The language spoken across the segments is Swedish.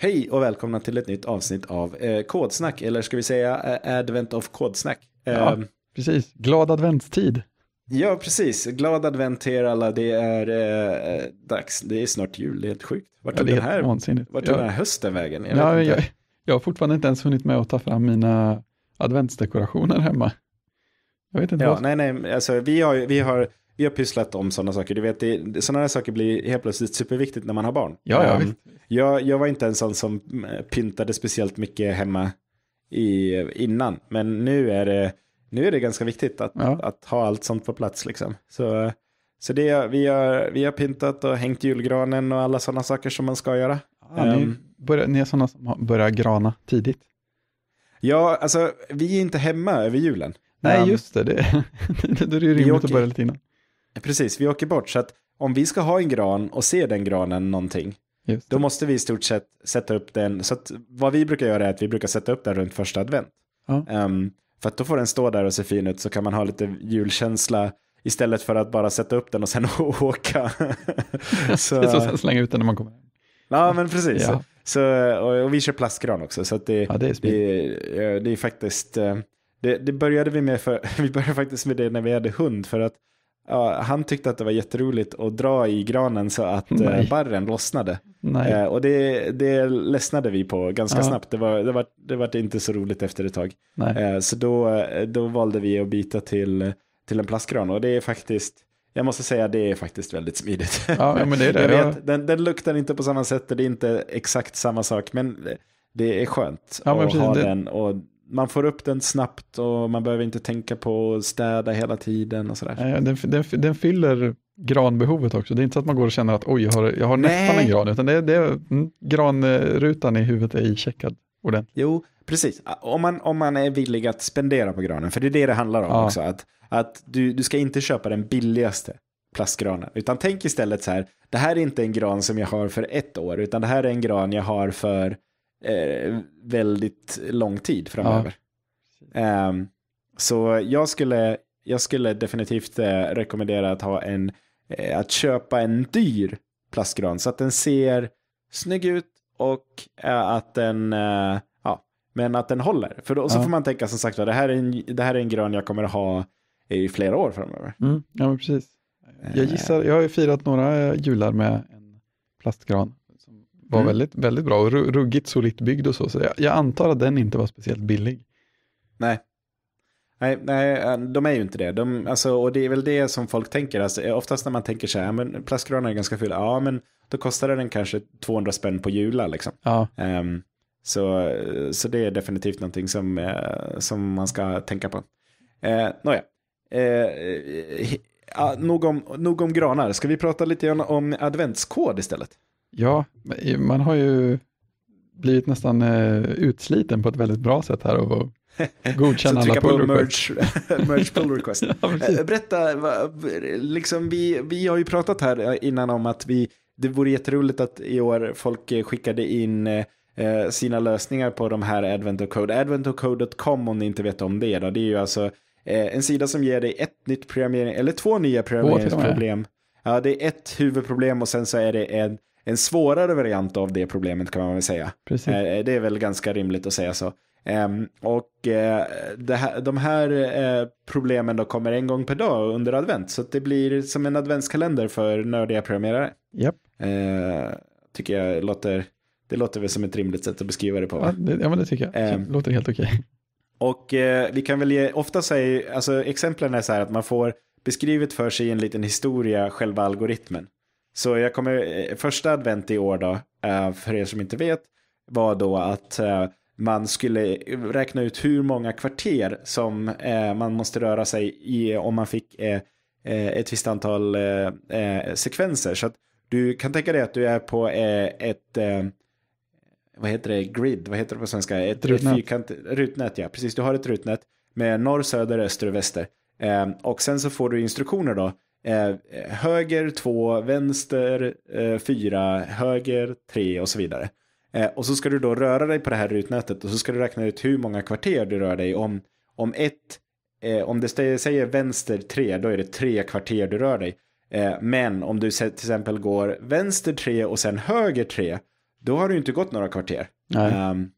Hej och välkomna till ett nytt avsnitt av eh, Kodsnack, eller ska vi säga eh, Advent of Kodsnack. Eh, ja, ehm, precis. Glad adventstid. Ja, precis. Glad advent till er alla. Det är eh, dags. Det är snart jul. Det är helt sjukt. Vart tog, ja, den, här, vart tog ja. den här hösten vägen? Jag, ja, jag, jag har fortfarande inte ens hunnit med att ta fram mina adventsdekorationer hemma. Jag vet inte. Ja, vad... nej, nej. Alltså, vi har, vi har vi har pysslat om sådana saker. Du vet, det, sådana här saker blir helt plötsligt superviktigt när man har barn. Ja, ja, um, jag, jag var inte en sån som eh, pyntade speciellt mycket hemma i, innan. Men nu är det, nu är det ganska viktigt att, ja. att, ha allt sånt på plats. Liksom. Så, så det, vi, har, vi har pyntat och hängt julgranen och alla sådana saker som man ska göra. Ja, um, ni, ehm. börjar, ni är sådana som börjar grana tidigt. Ja, alltså vi är inte hemma över julen. Nej, um, just det. det då är det rimligt åker, att börja lite innan. Precis, vi åker bort. Så att om vi ska ha en gran och se den granen någonting, då måste vi i stort sett sätta upp den. Så att vad vi brukar göra är att vi brukar sätta upp den runt första advent. Ja. Um, för att då får den stå där och se fin ut så kan man ha lite julkänsla istället för att bara sätta upp den och sen åka. så... Precis, och sen slänga ut den när man kommer hem. Ja, men precis. Ja. Så, och, och, vi kör plastgran också, så det, ja, det, är det, det, är faktiskt, eh, det, det, började vi med, för, vi började faktiskt med det när vi hade hund, för att Ja, han tyckte att det var jätteroligt att dra i granen så att eh, Nej. barren lossnade. Eh, och det, det ledsnade vi på ganska ja. snabbt. Det var, det, var, det var inte så roligt efter ett tag. Eh, så då, då valde vi att byta till, till en plastgran. Och det är faktiskt, jag måste säga det är faktiskt väldigt smidigt. Ja, men det är det. jag vet, den, den luktar inte på samma sätt och det är inte exakt samma sak. Men det är skönt ja, att precis, ha det... den. Och man får upp den snabbt och man behöver inte tänka på att städa hela tiden och sådär. Den, den, den fyller granbehovet också. Det är inte så att man går och känner att oj, jag har, jag har nästan en gran, utan det, det, mm, granrutan i huvudet är icheckad ordentligt. Jo, precis. Om man, om man är villig att spendera på granen, för det är det det handlar om ja. också. Att, att du, du ska inte köpa den billigaste plastgranen, utan tänk istället så här, det här är inte en gran som jag har för ett år, utan det här är en gran jag har för eh, väldigt lång tid framöver. Ja. Um, så jag skulle, jag skulle definitivt eh, rekommendera att, ha en, eh, att köpa en dyr plastgran så att den ser snygg ut och eh, att den eh, ja, men att den håller. För då, så får man tänka som sagt, det här, är en, det här är en grön jag kommer att ha i flera år framöver. Mm, ja, precis. Jag gissar, jag har ju firat några jular med en plastgran var mm. väldigt, väldigt bra och ruggigt solitt byggd och så. Så jag, jag, antar att den inte var speciellt billig. Nej. Nej, nej, eh, de är ju inte det. De, alltså, och det är väl det som folk tänker. Alltså, eh, oftast när man tänker så här, ja, men plastgranar är ganska fulla. Ja, men då kostade den kanske 200 spänn på Jula liksom. Ja. Um, så, så det är definitivt någonting som, eh, som man ska tänka på. Eh, Nåja. Eh, ah, nog, om, nog om granar. Ska vi prata lite grann om adventskod istället? Ja, man har ju blivit nästan eh, utsliten på ett väldigt bra sätt här och godkänna alla pull requests. merge, merge pull request. ja, eh, Berätta, liksom vi, vi har ju pratat här eh, innan om att vi, det vore jätteroligt att i år folk skickade in sina lösningar på de här Advent och Code. Advent och Code.com om ni inte vet om det. Då. Det är ju alltså en sida som ger dig ett nytt programmering, eller två nya programmeringsproblem. Ja, det är ett huvudproblem och sen så är det en en svårare variant av det problemet kan man väl säga. Precis. Eh, det är väl ganska rimligt att säga så. Ehm, och eh, de här eh, problemen då kommer en gång per dag under advent, så det blir som en adventskalender för nördiga programmerare. Yep. Tycker jag låter, det låter väl som ett rimligt sätt att beskriva det på. Va? Ja, det, ja men det tycker jag. Ehm. Det låter helt okej. Okay. Och vi kan väl ge, ofta säga, alltså exemplen är så här att man får beskrivet för sig en liten historia, själva algoritmen. Så jag kommer, eh, första advent i år då, eh, för er som inte vet, var då att eh, man skulle räkna ut hur många kvarter som man måste röra sig i om man fick ett visst antal sekvenser. Så att du kan tänka dig att du är på ett vad heter det, grid, vad heter det på svenska? Ett rutnät. Fyrkant, rutnät, ja. Precis, du har ett rutnät med norr, söder, öster och väster. och sen så får du instruktioner då Eh, höger 2, vänster 4, eh, höger 3 och så vidare. Eh, och så ska du då röra dig på det här rutnätet och så ska du räkna ut hur många kvarter du rör dig. Om, om, ett, eh, om det säger vänster 3, då är det tre kvarter du rör dig. Eh, men om du till exempel går vänster 3 och sen höger 3, då har du inte gått några kvarter. Um,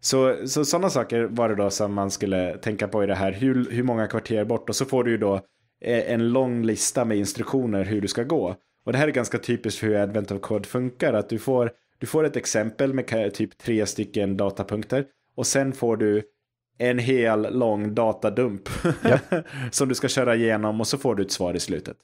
så sådana saker var det då som man skulle tänka på i det här, hur, hur många kvarter bort och så får du ju då Eh, en lång lista med instruktioner hur du ska gå. Och det här är ganska typiskt för hur Advent of Code funkar, att du får, du får ett exempel med typ tre stycken datapunkter och sen får du en hel lång datadump yep. som du ska köra igenom och så får du ett svar i slutet.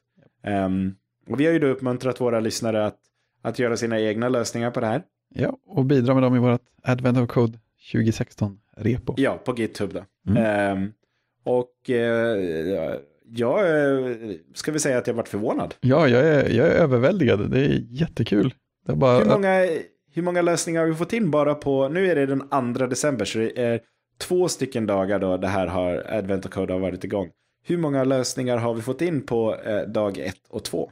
Yep. Um, och vi har ju då uppmuntrat våra lyssnare att, att göra sina egna lösningar på det här. Ja, och bidra med dem i vårt Advent of Code 2016-repo. Ja, på GitHub då. Mm. Um, och uh, jag eh, ska vi säga att jag varit förvånad. Ja, jag är, jag är överväldigad. Det är jättekul. Det är bara... hur, många, hur många lösningar har vi fått in bara på, nu är det den 2 december, så det är två stycken dagar då det här har, Advent och Code har varit igång. Hur många lösningar har vi fått in på eh, dag ett och två?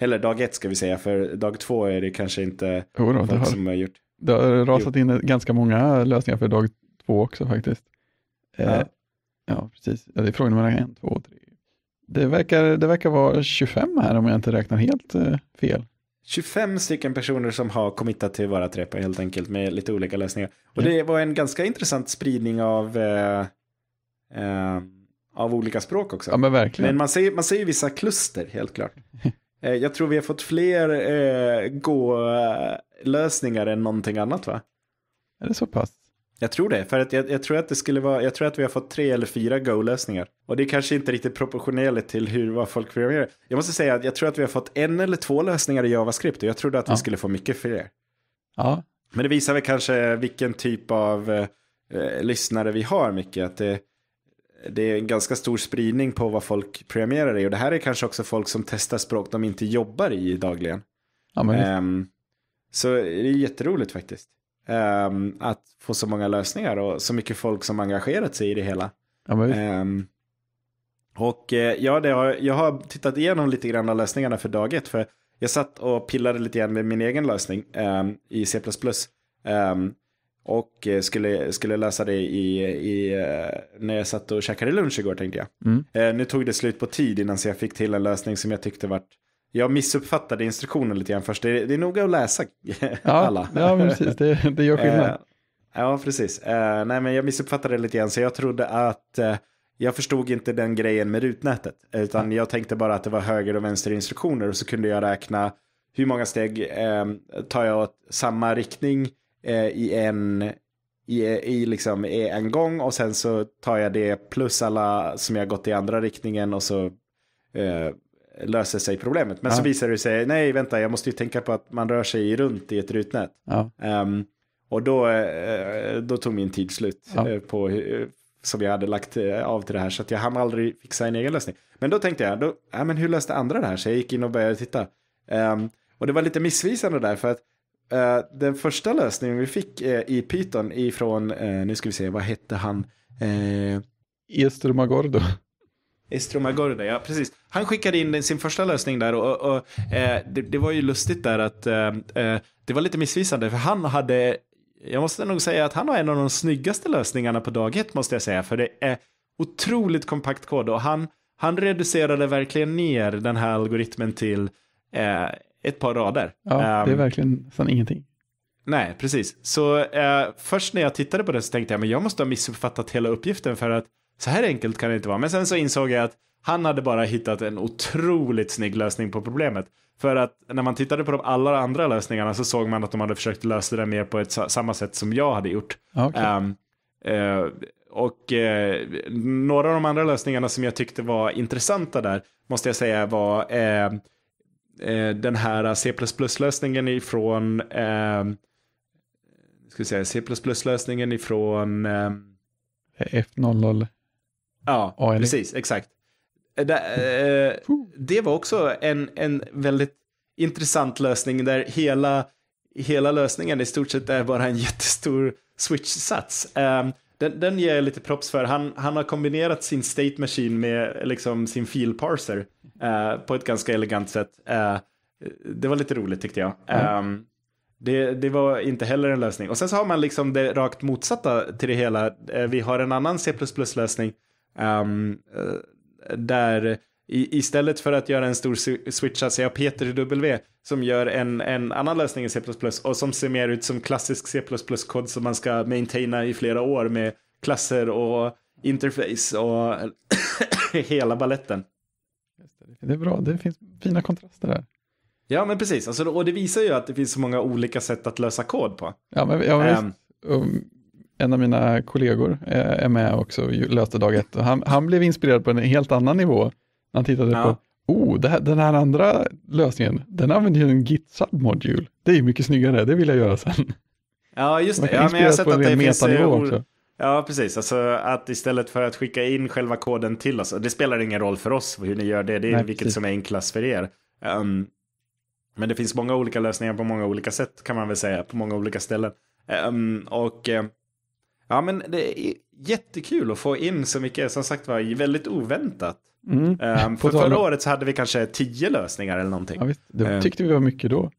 Eller dag ett ska vi säga, för dag två är det kanske inte jo då, det har, som har gjort. Det har rasat in ganska många lösningar för dag två också faktiskt. Ja, eh, ja precis. det är frågan om man räknar en, två, tre, det verkar, det verkar vara 25 här om jag inte räknar helt eh, fel. 25 stycken personer som har committat till våra träppa helt enkelt med lite olika lösningar. Och det var en ganska intressant spridning av, eh, eh, av olika språk också. Ja, men verkligen. Men man ser, man ser ju vissa kluster helt klart. eh, jag tror vi har fått fler eh, gå-lösningar än någonting annat va? Är det så pass? Jag tror det, för att jag, jag, tror att det skulle vara, jag tror att vi har fått tre eller fyra go-lösningar. Och det är kanske inte riktigt proportionerligt till hur vad folk programmerar. Jag måste säga att jag tror att vi har fått en eller två lösningar i JavaScript och jag trodde att ja. vi skulle få mycket fler. Ja. Men det visar väl kanske vilken typ av eh, eh lyssnare vi har mycket. Att det, det är en ganska stor spridning på vad folk programmerar i. Och det här är kanske också folk som testar språk de inte jobbar i dagligen. Ja, men... um, så det är jätteroligt faktiskt um, att få så många lösningar och så mycket folk som engagerat sig i det hela. Ja, um, och eh, ja, det har, jag har tittat igenom lite grann av lösningarna för dag ett. För jag satt och pillade lite grann med min egen lösning um, i C++. och eh, skulle, skulle läsa det i, i, eh, när jag satt och käkade lunch igår tänkte jag. Mm. Uh, nu tog det slut på tid innan så jag fick till en lösning som jag tyckte vart jag missuppfattade instruktionen lite grann först. Det är, det är noga att läsa alla. Ja, precis. Det, det gör skillnad. Eh, ja, precis. Eh, nej, men jag missuppfattade lite grann, så jag trodde att eh, jag förstod inte den grejen med rutnätet. Utan jag tänkte bara att det var höger och vänster instruktioner och så kunde jag räkna hur många steg eh, tar jag åt samma riktning eh, i en i, i liksom en gång och sen så tar jag det plus alla som jag gått i andra riktningen och så eh, löser sig problemet. Men ja. så visar det sig, nej vänta, jag måste ju tänka på att man rör sig runt i ett rutnät. Ja. Um, och då, eh, då tog min tid slut ja. Eh, på, som jag hade lagt eh, av till det här. Så att jag hann aldrig fixa en egen lösning. Men då tänkte jag, då, ja, men hur löste andra det här? Så jag gick in och började titta. Um, och det var lite missvisande där för att uh, den första lösningen vi fick uh, i Python ifrån, uh, nu ska vi se, vad hette han? Uh, Estermagordo. Estromagorda, ja precis. Han skickade in sin första lösning där och, och, och eh, det, det, var ju lustigt där att eh, eh, det var lite missvisande för han hade, jag måste nog säga att han har en av de snyggaste lösningarna på dag ett måste jag säga för det är otroligt kompakt kod och han, han reducerade verkligen ner den här algoritmen till ett par rader. Ja, det är ehm, verkligen nästan ingenting. Nej, precis. Så först när jag tittade på det så tänkte jag men jag måste ha missuppfattat hela uppgiften för att så här enkelt kan det inte vara. Men sen så insåg jag att han hade bara hittat en otroligt snygg lösning på problemet. För att när man tittade på de alla andra lösningarna så såg man att de hade försökt lösa det mer på ett, samma sätt som jag hade gjort. Okay. Um, uh, och eh, några av de andra lösningarna som jag tyckte var intressanta där måste jag säga var eh, eh, den här C++-lösningen ifrån eh, ska säga, C++-lösningen ifrån ehm, F00 Ja, ALE. precis, exakt. Eh, det, eh, det var också en, en väldigt intressant lösning där hela, hela lösningen i stort sett är bara en jättestor switch-sats. Eh, den, den ger jag lite props för. Han, han har kombinerat sin state machine med liksom, sin filparser eh, på ett ganska elegant sätt. Eh, det var lite roligt tyckte jag. Mm. Det, det, var inte heller en lösning. Och sen så har man liksom det rakt motsatta till det hela. Eh, vi har en annan C++ lösning Um, där istället för att göra en stor switch, alltså är jag Peter i W som gör en, en annan lösning i C++ och som ser mer ut som klassisk C++-kod som man ska maintaina i flera år med klasser och interface och hela baletten. Det är bra, det finns fina kontraster här. Ja, men precis. Alltså, och det visar ju att det finns så många olika sätt att lösa kod på. Ja, men ja, um, en av mina kollegor eh, är med också och löste dag ett. Han, han blev inspirerad på en helt annan nivå. Han tittade ja. på, oh, här, den här andra lösningen, den använder ju en git submodule. Det är ju mycket snyggare, det vill jag göra sen. Ja, just det. Ja, men jag har sett att det finns... Också. Ja, precis. Alltså att istället för att skicka in själva koden till oss, det spelar ingen roll för oss hur ni gör det, det är Nej, vilket precis. som är enklast för er. Um, men det finns många olika lösningar på många olika sätt kan man väl säga, på många olika ställen. Um, och um, Ja, men det är jättekul att få in så mycket. Som sagt var, väldigt oväntat. Mm. Ehm, för förra året så hade vi kanske tio lösningar eller någonting. Ja, visst. Det ehm. tyckte vi var mycket då.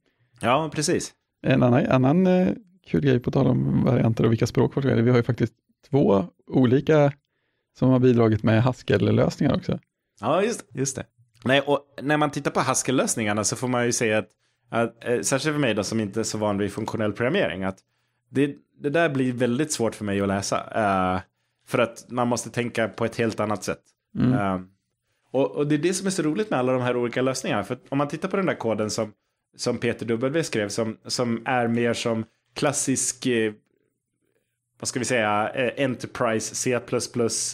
Ja, precis. En annan, annan eh, kul grej på tal om varianter och vilka språk folk väljer. Vi har ju faktiskt två olika som har bidragit med Haskell-lösningar också. Ja, just, just det. Nej, och när man tittar på Haskell-lösningarna så får man ju säga att, att eh, särskilt för mig då som inte är så van vid funktionell programmering, att det, det där blir väldigt svårt för mig att läsa. Uh, för att man måste tänka på ett helt annat sätt. Mm. Uh, och, och, det är det som är så roligt med alla de här olika lösningarna. För om man tittar på den där koden som, som Peter W skrev, som, som är mer som klassisk, eh, vad ska vi säga, eh, Enterprise C++,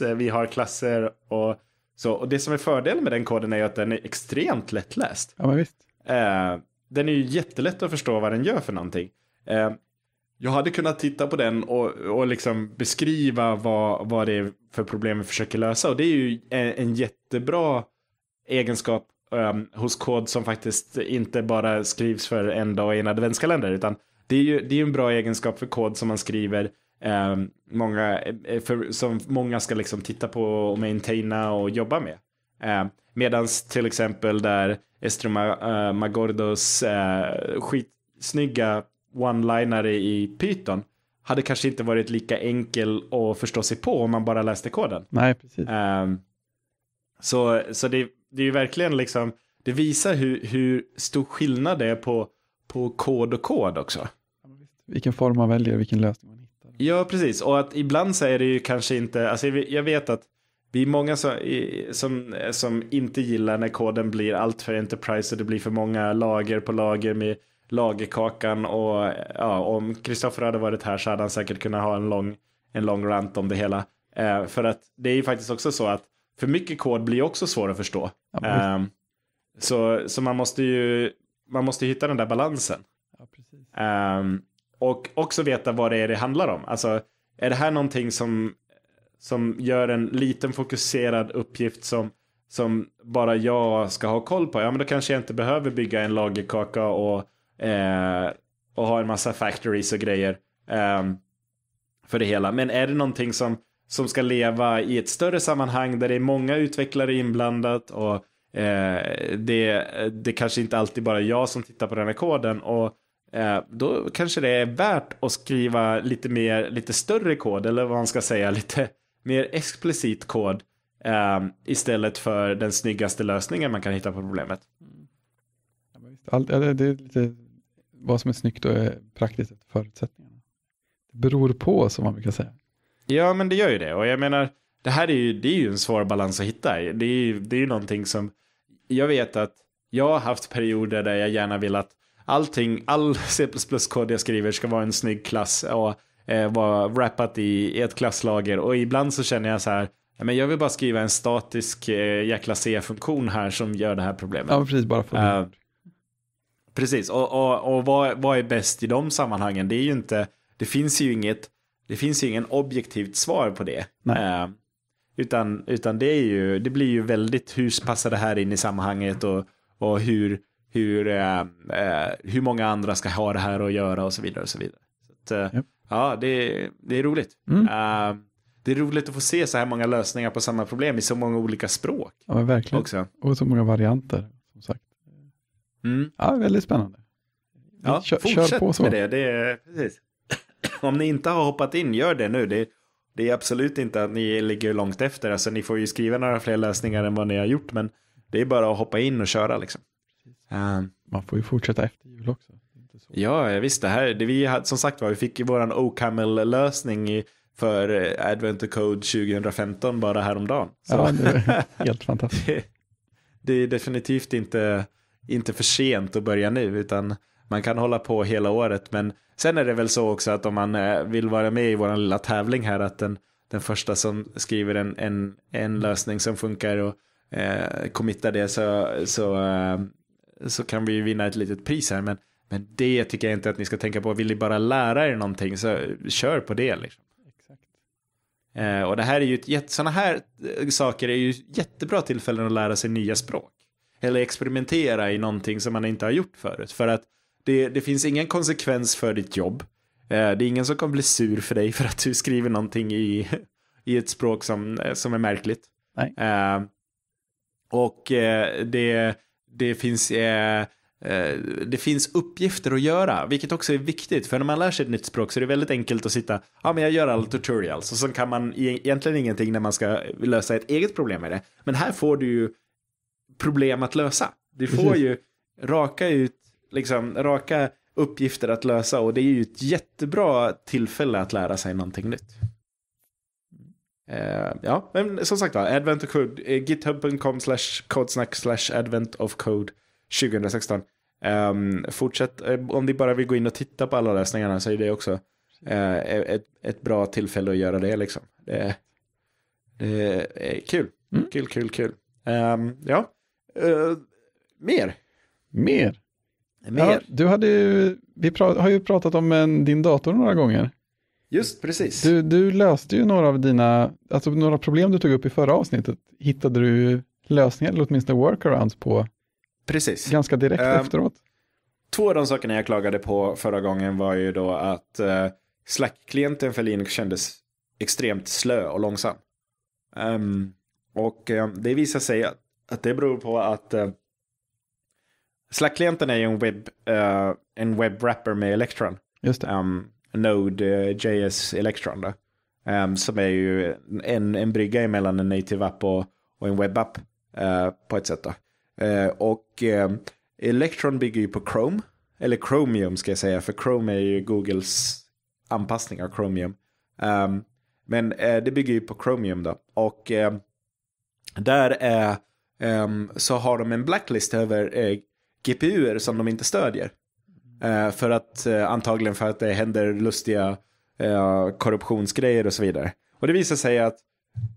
eh, vi har klasser och så. Och det som är fördelen med den koden är att den är extremt lättläst. Ja, men visst. Eh, den är ju jättelätt att förstå vad den gör för någonting. Jag hade kunnat titta på den och, och liksom beskriva vad, vad det är för problem vi försöker lösa. Och det är ju en, jättebra egenskap um, hos kod som faktiskt inte bara skrivs för en dag i en adventskalender. Utan det är ju det är en bra egenskap för kod som man skriver um, många, eh, för, som många ska liksom titta på och maintaina och jobba med. Uh, ehm, Medan till exempel där Estro eh, Magordos uh, skitsnygga one-linare i Python hade kanske inte varit lika enkel att förstå sig på om man bara läste koden. Nej, precis. Um, så så det, det är ju verkligen liksom, det visar hur, hur stor skillnad det är på, på kod och kod också. Vilken form man väljer, vilken lösning man hittar. Ja, precis. Och att ibland så är det ju kanske inte, alltså jag vet att vi är många som, som, som inte gillar när koden blir allt för enterprise och det blir för många lager på lager med lagerkakan och ja, om Kristoffer hade varit här så hade han säkert kunnat ha en lång, en lång rant om det hela. Eh, för att det är ju faktiskt också så att för mycket kod blir också svår att förstå. eh, så, så man måste ju man måste hitta den där balansen. Ja, eh, och också veta vad det är det handlar om. Alltså, är det här någonting som, som gör en liten fokuserad uppgift som, som bara jag ska ha koll på? Ja, men då kanske jag inte behöver bygga en lagerkaka och Eh, och ha en massa factories och grejer eh, för det hela. Men är det någonting som, som ska leva i ett större sammanhang där det är många utvecklare inblandat och eh, det, det kanske inte alltid bara jag som tittar på den här koden. Och eh, då kanske det är värt att skriva lite mer, lite större kod eller vad man ska säga, lite mer explicit kod ehm, istället för den snyggaste lösningen man kan hitta på problemet. Mm. Allt, det är lite vad som är snyggt och är praktiskt efter förutsättningarna. Det beror på som man brukar säga. Ja men det gör ju det och jag menar det här är ju, det är ju en svår balans att hitta. Det är ju det är ju någonting som jag vet att jag har haft perioder där jag gärna vill att allting, all C++-kod jag skriver ska vara en snygg klass och eh, vara wrappat i ett klasslager och ibland så känner jag så här men jag vill bara skriva en statisk eh, jäkla C-funktion här som gör det här problemet. Ja, precis, bara för uh, eh, Precis, och, och, och vad, vad är bäst i de sammanhangen? Det är ju inte, det finns ju inget, det finns ju ingen objektivt svar på det. Eh, utan utan det, är ju, det blir ju väldigt, hur passar det här in i sammanhanget och, och hur, hur, eh, eh hur många andra ska ha det här att göra och så vidare. Och så vidare. Så att, eh, ja. ja, det, det är roligt. Mm. Eh, det är roligt att få se så här många lösningar på samma problem i så många olika språk. Ja, verkligen. Också. Och så många varianter, som sagt. Mm. Ja, väldigt spännande. Ja, kör, fortsätt kör på så. med det. det är, precis. Om ni inte har hoppat in, gör det nu. Det, det är absolut inte att ni ligger långt efter. Alltså, ni får ju skriva några fler lösningar än vad ni har gjort, men det är bara att hoppa in och köra. Liksom. Um, Man får ju fortsätta efter jul också. Ja, visst. Det här, det vi, som sagt var, vi fick ju vår Ocamel-lösning för eh, Advent Code 2015 bara häromdagen. Så. Ja, det är helt fantastiskt. det, det är definitivt inte inte för sent att börja nu, utan man kan hålla på hela året. Men sen är det väl så också att om man eh, vill vara med i vår lilla tävling här, att den, den första som skriver en, en, en lösning som funkar och eh, committar det så, så, eh, så kan vi ju vinna ett litet pris här. Men, men det tycker jag inte att ni ska tänka på. Vill ni bara lära er någonting så kör på det. Liksom. Eh, och det här är ju ett, sådana här eh, saker är ju jättebra tillfällen att lära sig nya språk eller experimentera i någonting som man inte har gjort förut. För att det, det finns ingen konsekvens för ditt jobb. Eh, det är ingen som kommer bli sur för dig för att du skriver någonting i, i ett språk som, eh, som är märkligt. Uh, och det, det, finns, det finns uppgifter att göra, vilket också är viktigt. För när man lär sig ett nytt språk så är det väldigt enkelt att sitta, ja ah, men jag gör alla tutorials och sen kan man e-, egentligen ingenting när man ska lösa ett eget problem med det. Men här får du ju problem att lösa. Du får Precis. ju raka ut, liksom raka uppgifter att lösa och det är ju ett jättebra tillfälle att lära sig någonting nytt. Uh, ja, men som sagt var, Advent of Code, uh, eh, github.com slash codesnack slash Advent of Code 2016. Um, ehm, fortsätt, uh, om ni bara vill gå in och titta på alla lösningarna så är det också ett, ett bra tillfälle att göra det liksom. Det, det är kul, mm. kul, kul, kul. Um, ja, Uh, mer. Mer? Mer. Ja, du hade ju, vi prat, har ju pratat om en, eh, din dator några gånger. Just precis. Du, du, löste ju några av dina, alltså några problem du tog upp i förra avsnittet, hittade du lösningar eller åtminstone workarounds på precis. ganska direkt um, efteråt. Två av de sakerna jag klagade på förra gången var ju då att uh, Slack-klienten för Linux kändes extremt slö och långsam. Um, och um, det visar sig att att det beror på att eh, Slack-klienten är ju en webb, eh, en webwrapper med Electron. Just det. Um, Node, eh, JS, Electron. Då. Um, som är ju en, en brygga emellan en native app och, och en webbapp uh, eh, på ett sätt. Uh, och uh, Electron bygger ju på Chrome, eller Chromium ska jag säga, för Chrome är ju Googles anpassning av Chromium. Um, men det bygger ju på Chromium då. Och där är Ehm, så har de en blacklist över eh, GPUer som de inte stödjer. Eh, för att eh, antagligen för att det händer lustiga korruptionsgrejer och så vidare. Och det visar sig att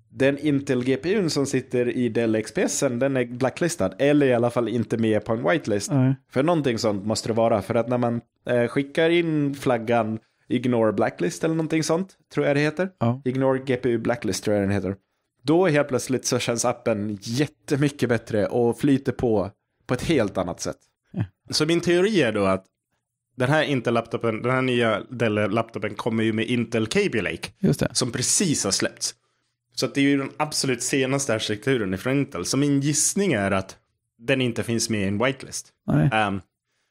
den Intel-GPUn som sitter i Dell XPSen, den är blacklistad. Eller i alla fall inte med på en whitelist. Mm. För någonting sånt måste det vara. För att när man eh, skickar in flaggan ignore blacklist eller någonting sånt, tror jag det heter. Mm. Ignore GPU blacklist tror jag den heter. Då helt plötsligt så känns appen jättemycket bättre och flyter på på ett helt annat sätt. Ja. Så min teori är då att den här Intel-laptopen, den här nya Dell-laptopen kommer ju med Intel Kaby Lake. Just det. Som precis har släppts. Så det är ju den absolut senaste arkitekturen ifrån Intel. Så min gissning är att den inte finns med i en whitelist. Um,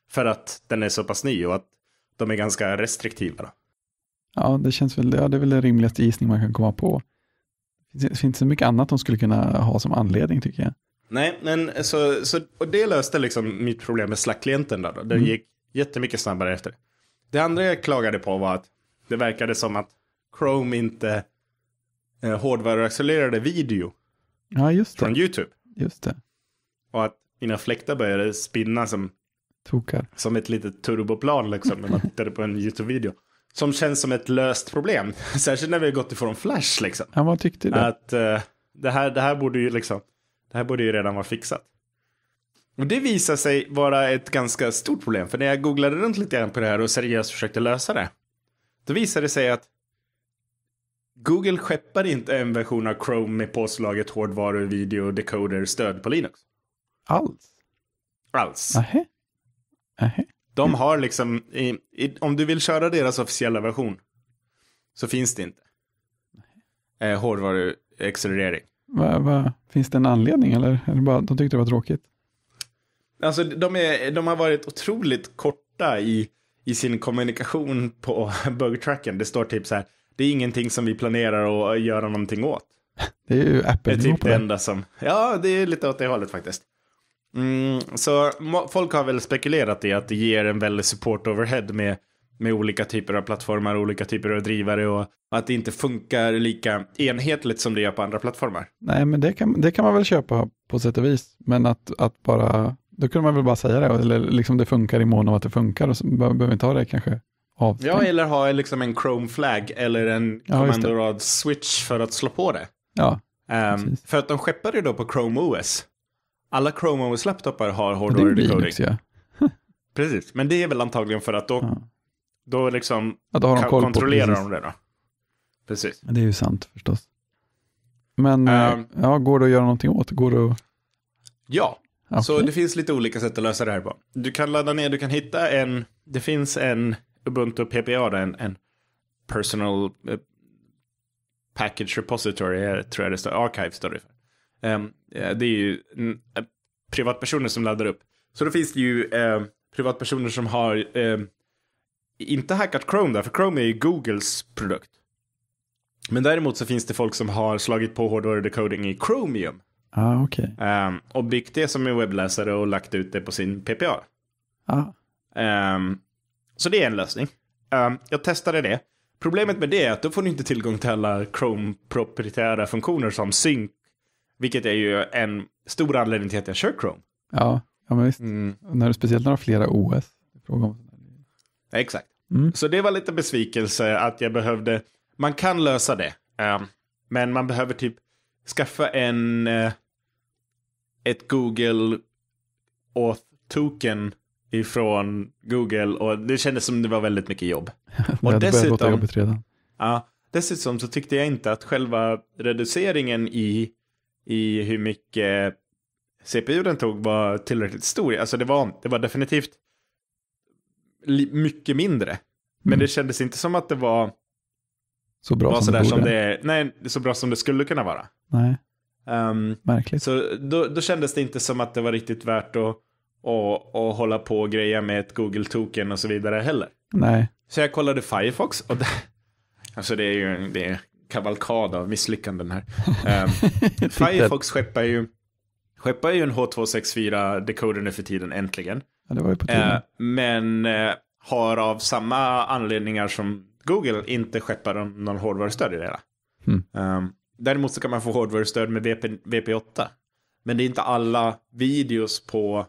för att den är så pass ny och att de är ganska restriktiva. Då. Ja, det känns väl, ja, det är väl den rimligaste gissning man kan komma på. Det finns inte så mycket annat de skulle kunna ha som anledning tycker jag. Nej, men så, så och det löste liksom mitt problem med Slack-klienten då. Den mm. gick jättemycket snabbare efter. Det andra jag klagade på var att det verkade som att Chrome inte eh, hårdvaruaccelererade video. Ja, just det. Från YouTube. Just det. Och att mina fläktar började spinna som Tokar. Som ett litet turboplan liksom när man tittade på en YouTube-video som känns som ett löst problem. Särskilt när vi har gått ifrån Flash liksom. Ja, man tyckte det. Att uh, det, här, det här borde ju liksom, det här borde ju redan vara fixat. Och det visar sig vara ett ganska stort problem. För när jag googlade runt lite grann på det här och seriöst försökte lösa det. Då visade det sig att Google skeppar inte en version av Chrome med påslaget hårdvaru, video, decoder, stöd på Linux. Alls? Alls. Aha. Aha. De mm. har liksom, i, i, om du vill köra deras officiella version så finns det inte. Eh, hårdvaruaccelerering. Va, va, finns det en anledning eller? eller bara, de tyckte det var tråkigt? Alltså de, är, de har varit otroligt korta i, i sin kommunikation på bugtracken. Det står typ så här, det är ingenting som vi planerar att göra någonting åt. Det är ju Apple. Det är typ det enda som, ja det är lite åt det hållet faktiskt. Mm, så folk har väl spekulerat i att det ger en väldig support overhead med, med olika typer av plattformar, olika typer av drivare och att det inte funkar lika enhetligt som det gör på andra plattformar. Nej, men det kan, det kan man väl köpa på sätt och vis, men att, att bara, då kunde man väl bara säga det, eller liksom det funkar i mån av att det funkar, och så behöver vi inte ha det kanske avstängt. Ja, eller ha liksom en Chrome flag eller en ja, kommandorad switch för att slå på det. Ja, um, för att de skeppar det då på Chrome OS alla Chrome OS laptopar har hårdware decoding. Linux, ja. Precis, men det är väl antagligen för att då, ja. då liksom ja, då har de koll kontrollerar på, de det då. Precis. Det är ju sant förstås. Men um, ja, går det att göra någonting åt? Går det att... Ja, okay. så det finns lite olika sätt att lösa det här på. Du kan ladda ner, du kan hitta en, det finns en Ubuntu PPA, en, en personal eh, package repository, tror jag det står, archive står det för. Ehm, eh, det är ju eh, privatpersoner som laddar upp. Så då finns det ju eh, privatpersoner som har ehm, inte hackat Chrome där, för Chrome är ju Googles produkt. Men däremot så finns det folk som har slagit på hårdvarudecoding i Chromium. Ah, okay. Um, ehm, och byggt det som en webbläsare och lagt ut det på sin PPA. Ah. Um, så det är en lösning. Um, jag testade det. Problemet med det är att då får ni inte tillgång till alla Chrome-proprietära funktioner som synk vilket är ju en stor anledning till att jag kör Chrome. Ja, ja men visst. Mm. När, speciellt när du har flera OS. Fråga om. Exakt. Mm. Så det var lite besvikelse att jag behövde. Man kan lösa det. Um, men man behöver typ skaffa en uh, ett Google Auth token ifrån Google och det kändes som det var väldigt mycket jobb. och dessutom, redan. Ja, dessutom så tyckte jag inte att själva reduceringen i i hur mycket CPU den tog var tillräckligt stor. Alltså det var, det var definitivt mycket mindre. Men mm. det kändes inte som att det var så bra var som, det som det, nej, så bra som det skulle kunna vara. Nej. Um, Märkligt. Så då, då kändes det inte som att det var riktigt värt att, att, att hålla på och greja med ett Google-token och så vidare heller. Nej. Så jag kollade Firefox och det, alltså det är ju det är kavalkad av misslyckanden här. Um, Firefox skeppar ju, skeppar ju en H264-decoder nu för tiden, äntligen. Ja, det var ju på tiden. Uh, men uh, har av samma anledningar som Google inte skeppar någon hårdvarustöd i det hela. Mm. Um, däremot så kan man få hårdvarustöd med VP, VP8. Men det är inte alla videos på,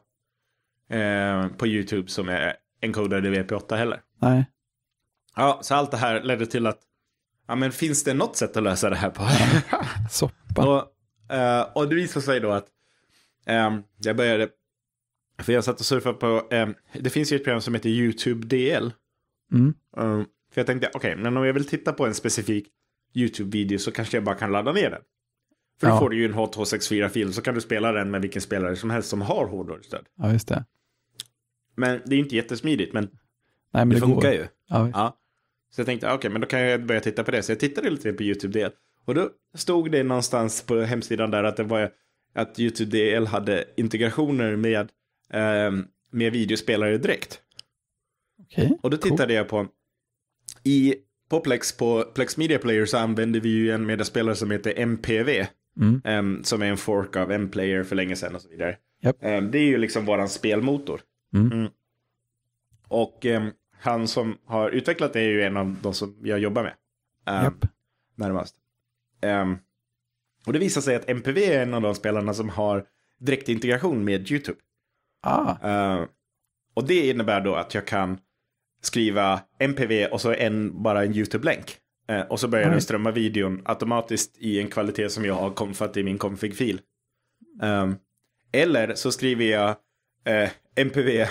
eh, på YouTube som är encodade i VP8 heller. Nej. Ja, så allt det här ledde till att ja men finns det något sätt att lösa det här på? Soppa. Och, eh, och det visade sig då att ehm, jag började, för jag satt och surfade på, ehm, det finns ju ett program som heter YouTube DL. Mm. Ehm, för jag tänkte, okej, okay, men om jag vill titta på en specifik YouTube-video så kanske jag bara kan ladda ner den. För ja. då får du ju en H264-fil så kan du spela den med vilken spelare som helst som har hårdvarustöd. Ja, just det. Men det är ju inte jättesmidigt, men, Nej, men det, det, funkar går. ju. Ja, ja. Så jag tänkte, ah, okej, okay, men då kan jag börja titta på det. Så jag tittade lite på youtube dl Och då stod det någonstans på hemsidan där att det var att YouTube DL hade integrationer med, eh, med videospelare direkt. Okay, och då tittade cool. jag på, i, på Plex, på Plex Media Player så använde vi ju en mediaspelare som heter MPV. Mm. Eh, som är en fork av M-player för länge sedan och så vidare. Yep. Eh, det är ju liksom våran spelmotor. Mm. Mm. Och ehm, han som har utvecklat det är ju en av de som jag jobbar med. Um, Närmast. Um, och det visar sig att MPV är en av de spelarna som har direktintegration med YouTube. Ah. Uh, och det innebär då att jag kan skriva MPV och så en, bara en YouTube-länk. Uh, och så börjar mm. den strömma videon automatiskt i en kvalitet som jag har konfat i min config-fil. Um, eller så skriver jag uh, eh, MPV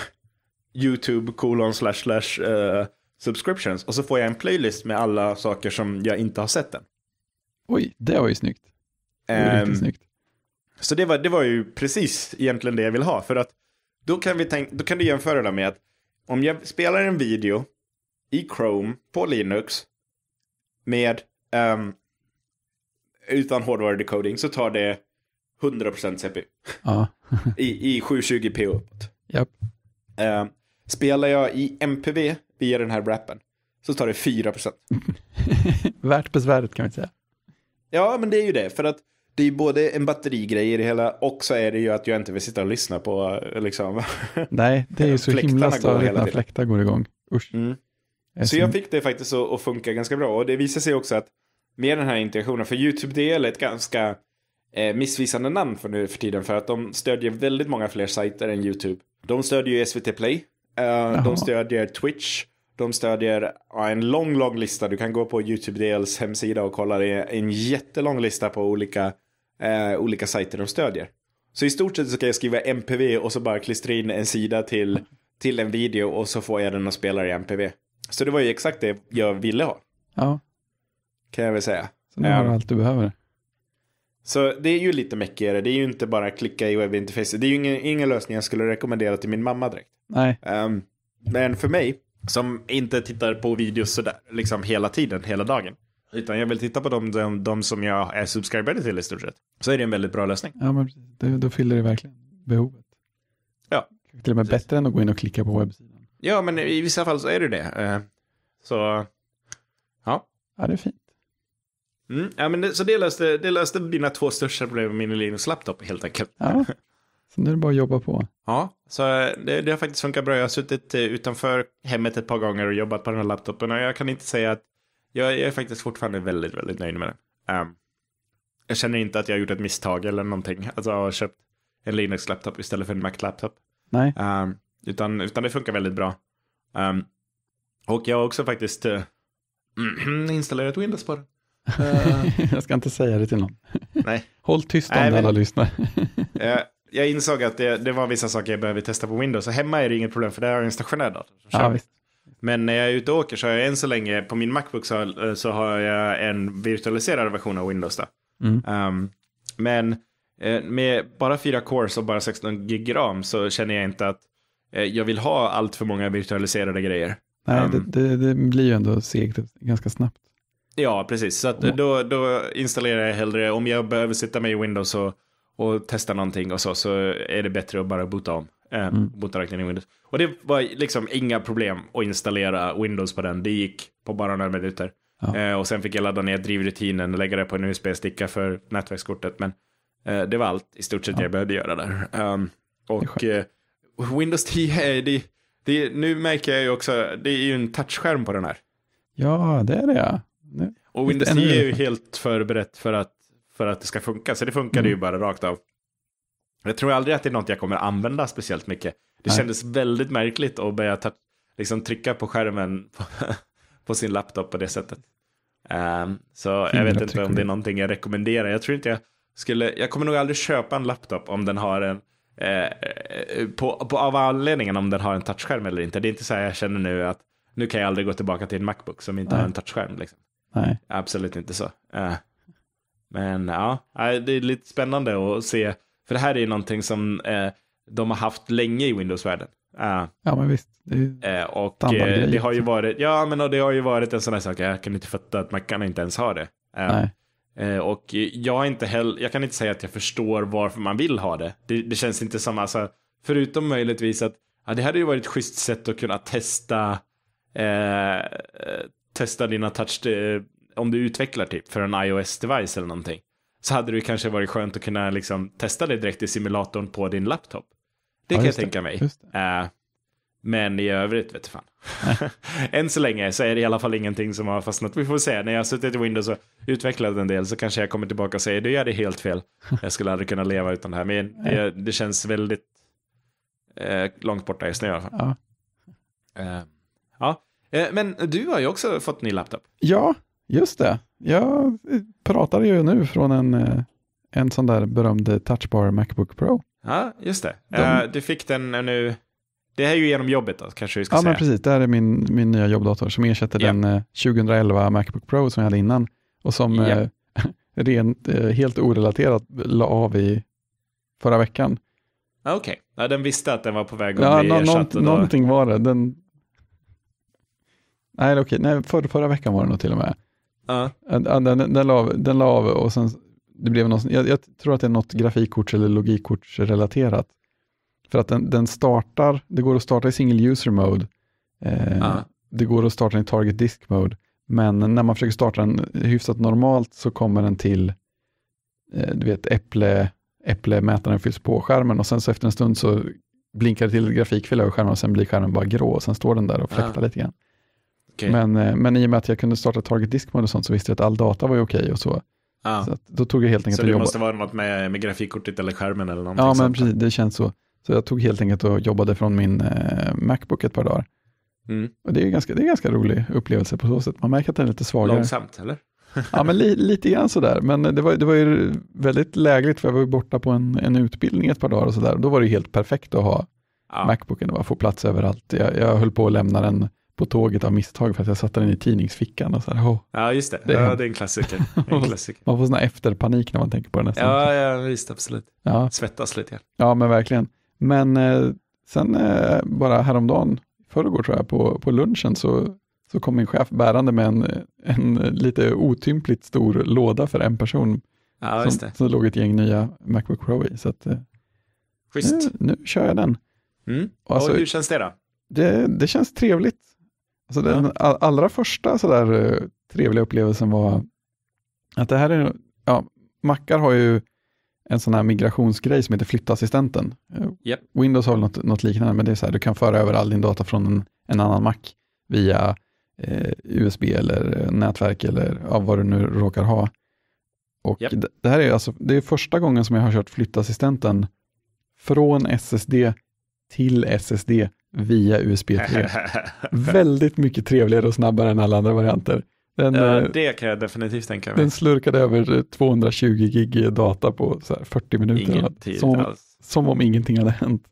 YouTube colon slash slash eh, subscriptions. Och så får jag en playlist med alla saker som jag inte har sett än. Oj, det var ju snyggt. Det var um, snyggt. Så det var, det var ju precis egentligen det jag vill ha. För att då kan, vi tänk, då kan du jämföra det med att om jag spelar en video i Chrome på Linux med um, utan decoding så tar det 100% CPU. Ja. I, I 720p uppåt. Yep. Um, ehm, Spelar jag i MPV via den här rappen så tar det 4 procent. Värt besväret kan vi säga. Ja, men det är ju det. För att det är både en batterigrej i det hela och så är det ju att jag inte vill sitta och lyssna på liksom. Nej, det är ju så himla störigt när fläktar går igång. Usch. Mm. Så jag fick det faktiskt att funka ganska bra och det visar sig också att med den här integrationen, för YouTube det är ett ganska eh, missvisande namn för nu för tiden för att de stödjer väldigt många fler sajter än YouTube. De stödjer ju SVT Play Eh, de stödjer Twitch. De stödjer en lång, lång lista. Du kan gå på YouTube DLs hemsida och kolla. Det är en jättelång lista på olika, eh, olika sajter de stödjer. Så i stort sett så kan jag skriva MPV och så bara klistra in en sida till, till en video och så får jag den att spela i MPV. Så det var ju exakt det jag ville ha. Ja. Kan jag väl säga. Så nu har du eh, allt du behöver. Så det är ju lite meckigare. Det är ju inte bara att klicka i webbinterfacet. Det är ju ingen, ingen lösning jag skulle rekommendera till min mamma direkt. Nej. Um, men för mig, som inte tittar på videos sådär, liksom hela tiden, hela dagen. Utan jag vill titta på de, de, de som jag är subscribade till i stort sett. Så är det en väldigt bra lösning. Ja, men då, då fyller det verkligen behovet. Ja. Till och med precis. bättre än att gå in och klicka på webbsidan. Ja, men i vissa fall så är det det. Ehm, så, ja. Ja, det är fint. Mm, ja, men det, så det löste, det löste dina två största problem med min linux laptop helt enkelt. Ja. Så nu är det bara att jobba på. Ja, så det, det har faktiskt funkat bra. Jag har suttit eh, utanför hemmet ett par gånger och jobbat på den här laptopen och jag kan inte säga att jag, jag är faktiskt fortfarande väldigt, väldigt nöjd med den. Um, jag känner inte att jag har gjort ett misstag eller någonting. Alltså jag har köpt en Linux-laptop istället för en Mac-laptop. Nej. Um, utan, utan det funkar väldigt bra. Um, och jag har också faktiskt uh, installerat Windows på den. Eh. jag ska inte säga det till någon. Nej. Håll tyst om Nej, det alla lyssnar. Eh, jag insåg att det, det, var vissa saker jag behöver testa på Windows. Så hemma är det inget problem för det har en stationär dator. Ja, Men när jag är ute och åker så har jag än så länge på min Macbook så, eh, så har jag en virtualiserad version av Windows. Mm. Um, men med bara fyra cores och bara 16 gig ram så känner jag inte att jag vill ha allt för många virtualiserade grejer. Nej, um, det, ehm. det, det blir ju ändå segt ganska snabbt. Ja, precis. Så mm. då, då installerar jag hellre, om jag behöver sitta med i Windows och, och testa någonting och så, så är det bättre att bara boota om. Eh, mm. Boota räkningen i Windows. Och det var liksom inga problem att installera Windows på den. Det gick på bara några minuter. Ja. Eh, och sen fick jag ladda ner drivrutinen och lägga det på en USB-sticka för nätverkskortet. Men eh, det var allt i stort sett ja. jag behövde göra där. Um, och eh, Windows 10, det, det, nu märker jag ju också, det är ju en touchskärm på den här. Ja, det är det. ja. Och Windows 10 är ju helt förberett för att, för att det ska funka, så det funkade mm. ju bara rakt av. Jag tror aldrig att det är något jag kommer använda speciellt mycket. Det Nej. kändes väldigt märkligt att börja ta, liksom, trycka på skärmen på, på sin laptop på det sättet. Um, så Himla jag vet inte om det är någonting jag rekommenderar. Jag tror inte jag skulle, jag kommer nog aldrig köpa en laptop om den har en, eh, på, på, av anledningen om den har en touchskärm eller inte. Det är inte så här jag känner nu att nu kan jag aldrig gå tillbaka till en Macbook som inte Nej. har en touchskärm. Liksom. Nej. Absolut inte så. Eh, men ja, det är lite spännande att se. För det här är ju någonting som eh, de har haft länge i Windows-världen. Uh, ja men visst. Det och det har ju liksom. varit, ja men och det har ju varit en sån här sak, jag kan inte fatta att man kan inte ens ha det. Uh, och jag, inte heller, jag kan inte säga att jag förstår varför man vill ha det. Det, det känns inte som, alltså, förutom möjligtvis att ja, det hade ju varit ett schysst sätt att kunna testa eh, testa dina touch, eh, om du utvecklar typ för en iOS-device eller någonting, så hade det kanske varit skönt att kunna liksom testa det direkt i simulatorn på din laptop. Det ja, kan jag tänka det. mig. Uh, eh, men i övrigt vet fan. Än så länge så är det i alla fall ingenting som har fastnat. Vi får se. När jag har suttit i Windows och utvecklat en del så kanske jag kommer tillbaka och säger du gör det helt fel. Jag skulle aldrig kunna leva utan det här. Men det, det känns väldigt eh, långt borta just nu i alla fall. Ja. Uh, ja. Eh, men du har ju också fått ny laptop. Ja, just det. Jag pratade ju nu från en, eh, en sån där berömd touchbar Macbook Pro. Ja, just det. De... Eh, du fick den nu. Det här är ju genom jobbet då, kanske vi ska ja, säga. Ja, men precis. Det här är min, min nya jobbdator som ersätter yeah. den 2011 Macbook Pro som jag hade innan och som yeah. rent, helt orelaterat la av i förra veckan. Ah, okej, okay. ja, den visste att den var på väg att ja, bli no, ersatt. Någon, då... Någonting var det. Den Nej, okej, nej, för, förra veckan var det nog till och med. Uh. Den, den, den, la av, den la av och sen det blev någon, jag, jag, tror att det är något grafikkorts eller logikkorts För att den, den startar, det går att starta i single user mode, eh, uh. det går att starta i target disk mode, men när man försöker starta den hyfsat normalt så kommer den till, eh, du vet, äpple, äpplemätaren fylls på skärmen och sen så efter en stund så blinkar det till ett grafikfel över skärmen och sen blir skärmen bara grå och sen står den där och fläktar uh. lite grann. Okay. Men, eh, men i och med att jag kunde starta Target Disk Mode och sånt så visste jag att all data var okej okay och så. Ah. Så då tog jag helt enkelt så det måste vara något med, med grafikkortet eller skärmen eller någonting? Ja, men precis, det känns så. Så jag tog helt enkelt och jobbade från min eh, Macbook ett par dagar. Mm. Och det är, en ganska rolig upplevelse på så sätt. Man märker att den är lite svagare. Långsamt, eller? ja, men li, lite grann sådär. Men det var, det var ju väldigt lägligt för jag var ju borta på en, en utbildning ett par dagar och sådär. Då var det helt perfekt att ha ja. Macbooken. och få plats överallt. Jag, jag höll på att lämna den på tåget av misstag för att jag satte den i tidningsfickan. Och så här, oh, ja, just det. Det, ja, det är en klassiker. En klassiker. man får sån efterpanik när man tänker på det nästan. Ja, ja visst, absolut. Ja. Svettas lite. Ja, men verkligen. Men eh, sen eh, bara häromdagen, förrgår tror jag, på, på lunchen så, så kom min chef bärande med en, en lite otympligt stor låda för en person. Ja, just det. som, som låg ett gäng nya Macbook Pro i. Så att, eh, Schysst. Nu, nu kör jag den. Mm. Och alltså, och hur känns det då? Det, det, känns trevligt. Alltså den allra första sådär eh, trevliga upplevelsen var att det här är, ja, Macar har ju en sån här migrationsgrej som heter flyttassistenten. Yep. Eh, Windows har något, något, liknande, men det är så här, du kan föra över all din data från en, en annan Mac via eh, USB eller eh, nätverk eller ja, vad du nu råkar ha. Och yep. det, det, här är alltså, det är första gången som jag har kört flyttassistenten från SSD till SSD via USB 3. Väldigt mycket trevligare och snabbare än alla andra varianter. Den, ja, eh, det kan jag definitivt tänka mig. Den slurkade över 220 eh, gig data på 40 minuter. Ingen tid som, alls. som om ingenting hade hänt.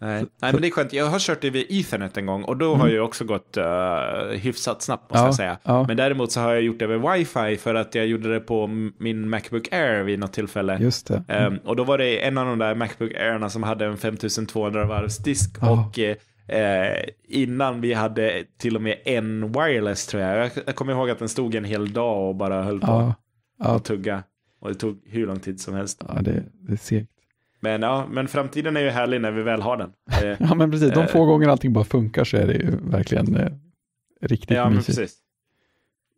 Nej. Så, Nej, men det är skönt. Jag har kört det via Ethernet en gång och då mm. har jag också gått uh, hyfsat snabbt måste ja, jag säga. Ja. Men däremot så har jag gjort det över wifi för att jag gjorde det på min Macbook Air vid något tillfälle. Just det. Mm. Um, och då var det en av de där Macbook Airna som hade en 5200 varvs disk oh. och uh, Eh, innan vi hade till och med en wireless tror jag. Jag kommer ihåg att den stod en hel dag och bara höll på ja, ja. att tugga. Och det tog hur lång tid som helst. Ja, det, det är segt. Men, ja, men framtiden är ju härlig när vi väl har den. Eh, ja, men precis. De eh, få gånger allting bara funkar så är det ju verkligen eh, riktigt ja, mysigt. Men precis.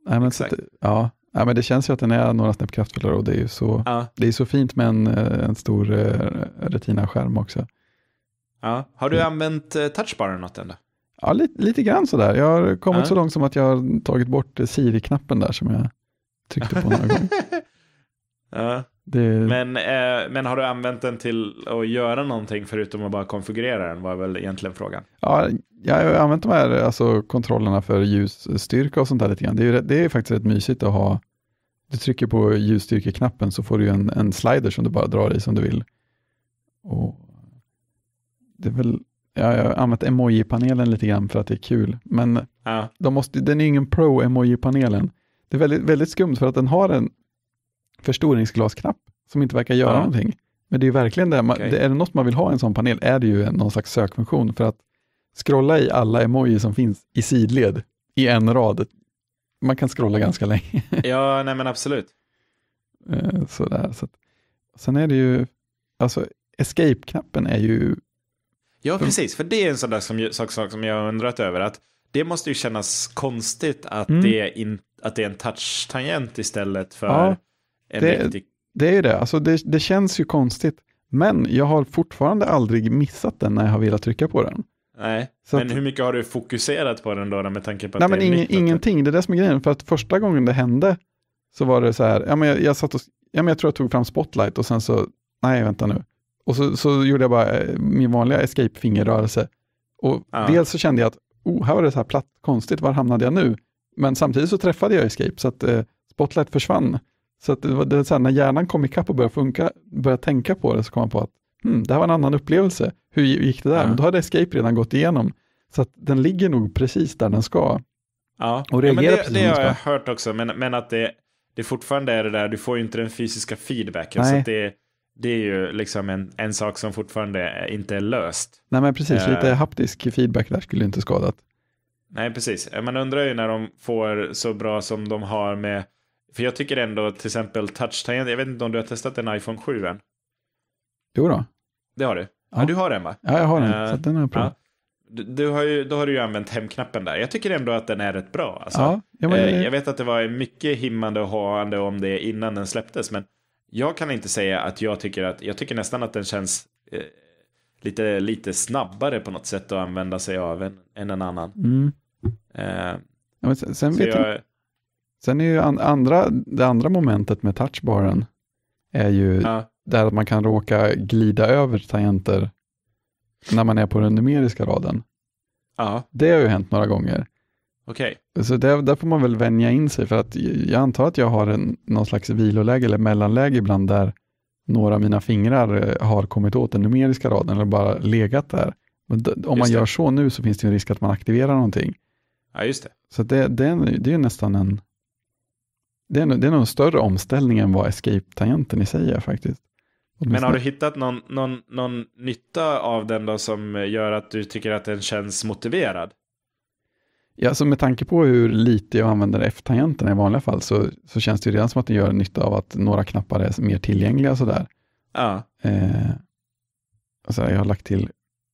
Nej, men Exakt. ja, Ja, men det känns ju att den är några snäpp kraftfullare och det är ju så, ja. det är så fint med en, eh, en stor eh, retina-skärm också. Ja. Har du använt eh, touchbaren något än Ja, lite, lite grann sådär. Jag har kommit ja. så långt som att jag har tagit bort eh, Siri-knappen där som jag tryckte på några gånger. Ja. Det... Men, eh, men har du använt den till att göra någonting förutom att bara konfigurera den var väl egentligen frågan? Ja, jag har använt de här alltså, kontrollerna för ljusstyrka och sånt där lite grann. Det är, det är faktiskt rätt mysigt att ha. Du trycker på ljusstyrkeknappen så får du en, en slider som du bara drar i som du vill. Och det är väl, jag har använt emoji-panelen lite grann för att det är kul, men ja. de måste, den är ingen pro-emoji-panelen. Det är väldigt, väldigt skumt för att den har en förstoringsglasknapp som inte verkar göra ja. någonting. Men det är ju verkligen det, okay. är det något man vill ha i en sån panel är det ju någon slags sökfunktion för att scrolla i alla emoji som finns i sidled i en rad. Man kan scrolla ganska länge. ja, nej men absolut. Eh, sådär, så. att. Sen är det ju, alltså escape-knappen är ju Ja, mm. precis. För det är en sån där som, sak, sak som jag har undrat över. Att det måste ju kännas konstigt att, mm. det, är in, att det är en touch-tangent istället för ja, en det, riktig... Det är ju det. Alltså det. Det känns ju konstigt. Men jag har fortfarande aldrig missat den när jag har velat trycka på den. Nej, så men att, hur mycket har du fokuserat på den då, då med tanke på att nej, det är men Ingenting, det är det som är grejen. För att första gången det hände så var det så här, ja, men jag, jag, satt och, ja, men jag tror jag tog fram Spotlight och sen så, nej vänta nu, och så, så gjorde jag bara eh, min vanliga escape-fingerrörelse. Och ja. dels så kände jag att, oh, här var det så här platt, konstigt, var hamnade jag nu? Men samtidigt så träffade jag escape, så att eh, spotlight försvann. Så att det var det, så här, när hjärnan kom ikapp och började, funka, började tänka på det så kom man på att hmm, det här var en annan upplevelse. Hur gick det där? Ja. Men då hade escape redan gått igenom. Så att den ligger nog precis där den ska. Ja, och reagerar ja, men det, det har jag hört också, men, men att det, det fortfarande är det där, du får ju inte den fysiska feedbacken. Nej. Så det, det är ju liksom en, en sak som fortfarande inte är löst. Nej, men precis. Eh. Lite haptisk feedback där skulle inte skadat. Nej, precis. Eh, man undrar ju när de får så bra som de har med... För jag tycker ändå till exempel touch touchtangent. Jag vet inte om du har testat en iPhone 7 än? Jo då. Det har du? Ja, ja du har den va? Ja, jag har den. Uh, så eh, den har jag provat. Du, har ju, då har du ju använt hemknappen där. Jag tycker ändå att den är rätt bra. Alltså, ja, jag, men... jag vet att det var mycket himmande och haande om det innan den släpptes, men jag kan inte säga att jag tycker att, jag tycker nästan att den känns eh, lite, lite snabbare på något sätt att använda sig av än, än en annan. Mm. Eh, ja, sen, sen, vet jag, jag, sen är ju an, andra, det andra momentet med touchbaren är ju ja. där man kan råka glida över tangenter när man är på den numeriska raden. Ja. Det har ju hänt några gånger. Okej. Okay. Så där, där, får man väl vänja in sig för att jag antar att jag har en, någon slags viloläge eller mellanläge ibland där några av mina fingrar eh, har kommit åt den numeriska raden eller bara legat där. Men d- om man gör så nu så finns det en risk att man aktiverar någonting. Ja, just det. Så det, det, är, det är nästan en... Det är, det är nog en större omställning än vad escape-tangenten i sig är faktiskt. Men har du hittat någon, någon, någon nytta av den då som gör att du tycker att den känns motiverad? Ja, alltså med tanke på hur lite jag använder F-tangenterna i vanliga fall så, så känns det redan som att det gör nytta av att några knappar är mer tillgängliga sådär. Ja. Eh, alltså jag har lagt till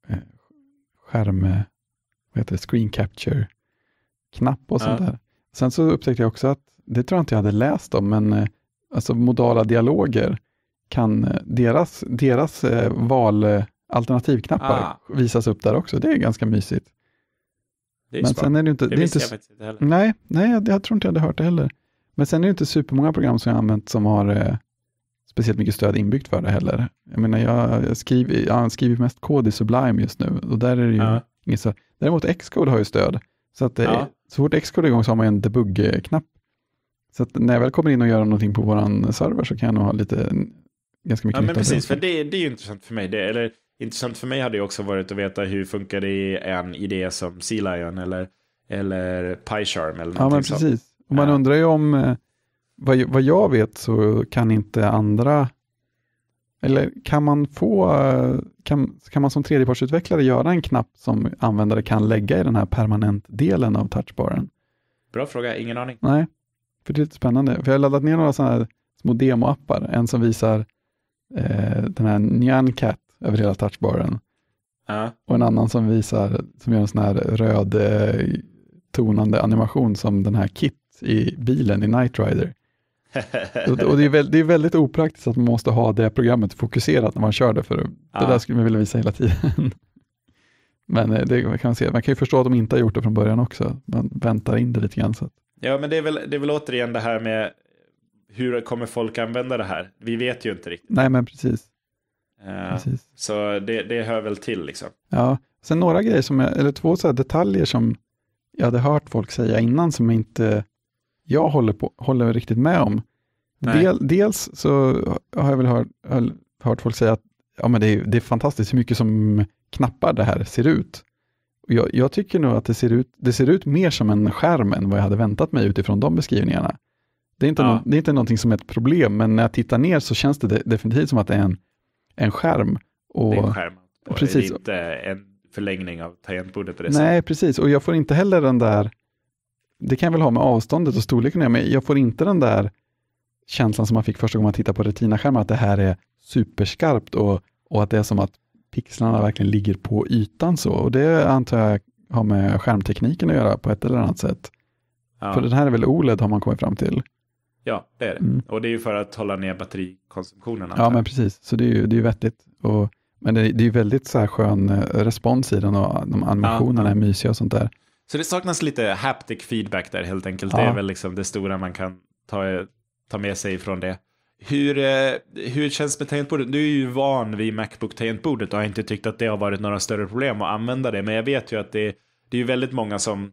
eh, skärm, eh, vad heter det, screen capture-knapp och sånt ja. där. Sen så upptäckte jag också att, det tror jag inte jag hade läst om, men eh, alltså modala dialoger, kan eh, deras, deras eh, valalternativknappar ah. visas upp där också. Det är ganska mysigt. Det är Men sen är det inte... Det, det är inte, jag faktiskt inte heller. Nej, nej jag, jag, tror inte jag hade hört det heller. Men sen är det inte supermånga program som jag använt som har eh, speciellt mycket stöd inbyggt för det heller. Jag menar, jag, jag skriver, jag skriver mest kod i Sublime just nu och där är det ju ja. inget stöd. Däremot Xcode har ju stöd. Så att det, eh, ja. så fort Xcode är igång så har man en debugg-knapp. Så att när jag väl kommer in och gör någonting på vår server så kan jag nog ha lite, ganska mycket ja, men precis, för det, det är ju intressant för mig. Det, eller intressant för mig hade ju också varit att veta hur funkar det i en idé som Sea Lion eller, eller PyCharm eller Ja, men precis. Och man ja. undrar ju om, eh, vad, vad jag vet så kan inte andra, eller kan man få, eh, kan, kan man som tredjepartsutvecklare göra en knapp som användare kan lägga i den här permanentdelen av touchbaren? Bra fråga, ingen aning. Nej, för det är lite spännande. För jag har laddat ner några sådana här små demoappar, en som visar eh, den här Nyancat över hela touchbaren. Uh. Och en annan som visar, som gör en sån här röd eh, tonande animation som den här Kit i bilen i Knight Rider. och det är, väl, det är, väldigt opraktiskt att man måste ha det programmet fokuserat när man kör det, för det där skulle man vilja visa hela tiden. men eh, det kan man, se. man kan ju förstå att de inte har gjort det från början också, man väntar in det lite grann. Så. Ja, men det är, väl, det är väl återigen det här med hur kommer folk använda det här? Vi vet ju inte riktigt. Nej, men precis. Eh, Precis. Så det, det hör väl till liksom. Ja, sen några grejer som jag, eller två så detaljer som jag hade hört folk säga innan som inte jag håller, på, håller riktigt med om. Del, dels så har jag väl hört, hört folk säga att ja, men det, är, det är fantastiskt hur mycket som knappar det här ser ut. Jag, jag, tycker nog att det ser, ut, det ser ut mer som en skärm än vad jag hade väntat mig utifrån de beskrivningarna. Det är inte, ja. no, det är inte någonting som är ett problem, men när jag tittar ner så känns det definitivt som att det är en en skärm. Och, det är en skärm. Och alltså. precis. Det är inte en förlängning av tangentbordet på det Nej, sättet. precis. Och jag får inte heller den där, det kan jag väl ha med avståndet och storleken men jag får inte den där känslan som man fick första gången man tittade på retinaskärmar, att det här är superskarpt och, och att det är som att pixlarna verkligen ligger på ytan så. Och det antar jag har med skärmtekniken att göra på ett eller annat sätt. Ja. För den här är väl OLED har man kommit fram till? Ja, det är det. Mm. Och det är ju för att hålla ner batterikonsumtionen. Ja, men precis. Så det är ju det är ju vettigt. Och, men det, det är ju väldigt så här skön eh, respons i den och de animationerna ja, är mysiga och sånt där. Så det saknas lite haptic feedback där helt enkelt. Ja. Det är väl liksom det stora man kan ta, ta med sig från det. Hur, eh, hur känns det med tangentbordet? Du är ju van vid Macbook-tangentbordet och har inte tyckt att det har varit några större problem att använda det. Men jag vet ju att det, det är väldigt många som,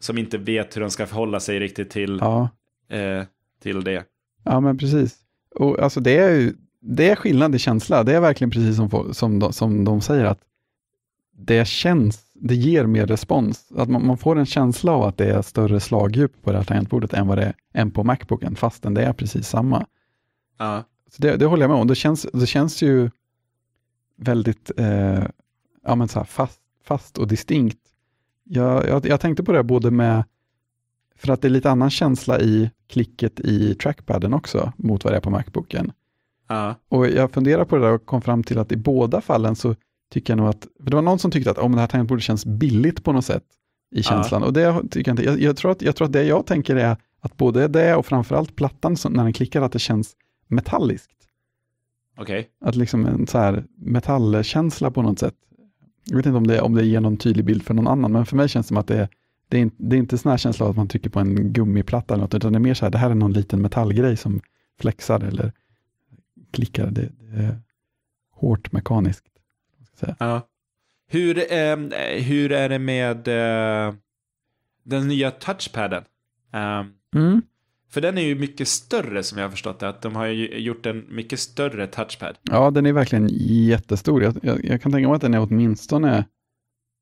som inte vet hur de ska förhålla sig riktigt till ja. eh, till det. Ja, men precis. Och alltså det är ju, det är skillnad i känsla. Det är verkligen precis som, som, de, som de säger att det känns, det ger mer respons. Att man, man, får en känsla av att det är större slagdjup på det här tangentbordet än vad det är än på Macbooken, fastän det är precis samma. Ja. Så det, det håller jag med om. Det känns, det känns ju väldigt eh, ja, men så fast, fast och distinkt. Jag, jag, jag tänkte på det både med för att det är lite annan känsla i klicket i trackpadden också mot vad det är på Macbooken. Uh. Och jag funderar på det där och kom fram till att i båda fallen så tycker jag nog att, för det var någon som tyckte att om oh, det här tangentbordet känns billigt på något sätt i känslan. Uh. Och det tycker jag inte, jag, jag, tror att, jag tror att det jag tänker är att både det och framförallt plattan som, när den klickar att det känns metalliskt. Okej. Okay. Att liksom en så här metallkänsla på något sätt. Jag vet inte om det, om det ger någon tydlig bild för någon annan, men för mig känns det som att det är det är, inte, det är inte sån här känsla att man trycker på en gummiplatta eller något, utan det är mer så här, det här är någon liten metallgrej som flexar eller klickar. Det, det är hårt mekaniskt. Ja. Hur, eh, hur är det med eh, den nya touchpaden? Eh, mm. För den är ju mycket större som jag har förstått det, att de har gjort en mycket större touchpad. Ja, den är verkligen jättestor. Jag, jag, jag kan tänka mig att den är åtminstone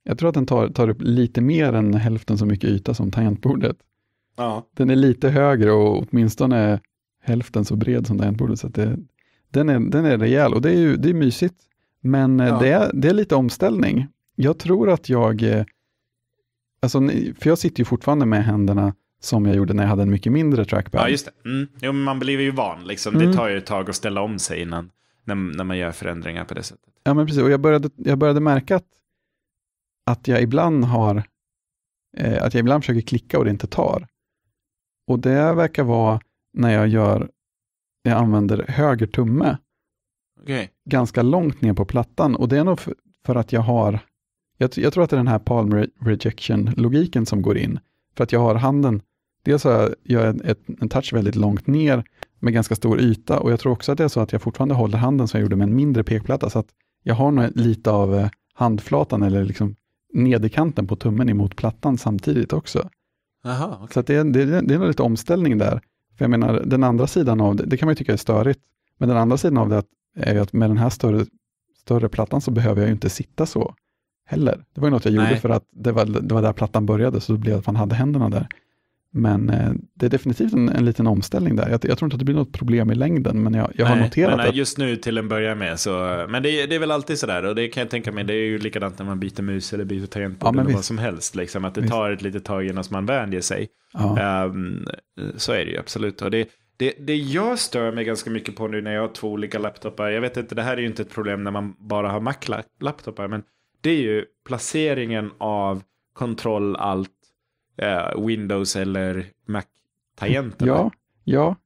jag tror att den tar, tar upp lite mer än hälften så mycket yta som tangentbordet. Ja. Den är lite högre och åtminstone hälften så bred som tangentbordet. Så det, den, är, den är rejäl och det är, ju, det är mysigt. Men eh, ja. det, är, det är lite omställning. Jag tror att jag, eh, alltså, för jag sitter ju fortfarande med händerna som jag gjorde när jag hade en mycket mindre trackpad. Ja, just det. Mm. Jo, man blir ju van, liksom. Mm. det tar ju ett tag att ställa om sig innan, när, när man gör förändringar på det sättet. Ja, men precis. Och jag började, jag började märka att att jag ibland har eh, att jag ibland försöker klicka och det inte tar. Och det verkar vara när jag gör, jag använder höger tumme okay. ganska långt ner på plattan och det är nog för, för att jag har, jag, jag, tror att det är den här palm re rejection-logiken som går in, för att jag har handen, dels har jag, jag en, ett, en touch väldigt långt ner med ganska stor yta och jag tror också att det är så att jag fortfarande håller handen som jag gjorde med en mindre pekplatta, så att jag har nog lite av eh, handflatan eller liksom nederkanten på tummen emot plattan samtidigt också. Aha, okay. Så det, är, det, det är en liten omställning där. För jag menar, den andra sidan av det, det kan man ju tycka är störigt, men den andra sidan av det är ju att med den här större, större plattan så behöver jag ju inte sitta så heller. Det var ju något jag Nej. gjorde för att det var, det var där plattan började, så det blev att man hade händerna där. Men eh, det är definitivt en, en liten omställning där. Jag, jag, tror inte att det blir något problem i längden, men jag, jag nej, har noterat nej, eh, att... Just nu till en början med, så, eh, men det, det, är väl alltid sådär, och det kan jag tänka mig, det är ju likadant när man byter mus eller byter tangentbord ja, eller visst. vad som helst, liksom, att det visst. tar ett litet tag innan man vänjer sig. Ja. Um, så är det ju absolut. Och det, det, det jag stör mig ganska mycket på nu när jag har två olika laptopar, jag vet inte, det här är ju inte ett problem när man bara har Mac-laptopar, men det är ju placeringen av kontroll, allt eh, Windows eller Mac-tangenter. Ja, ja,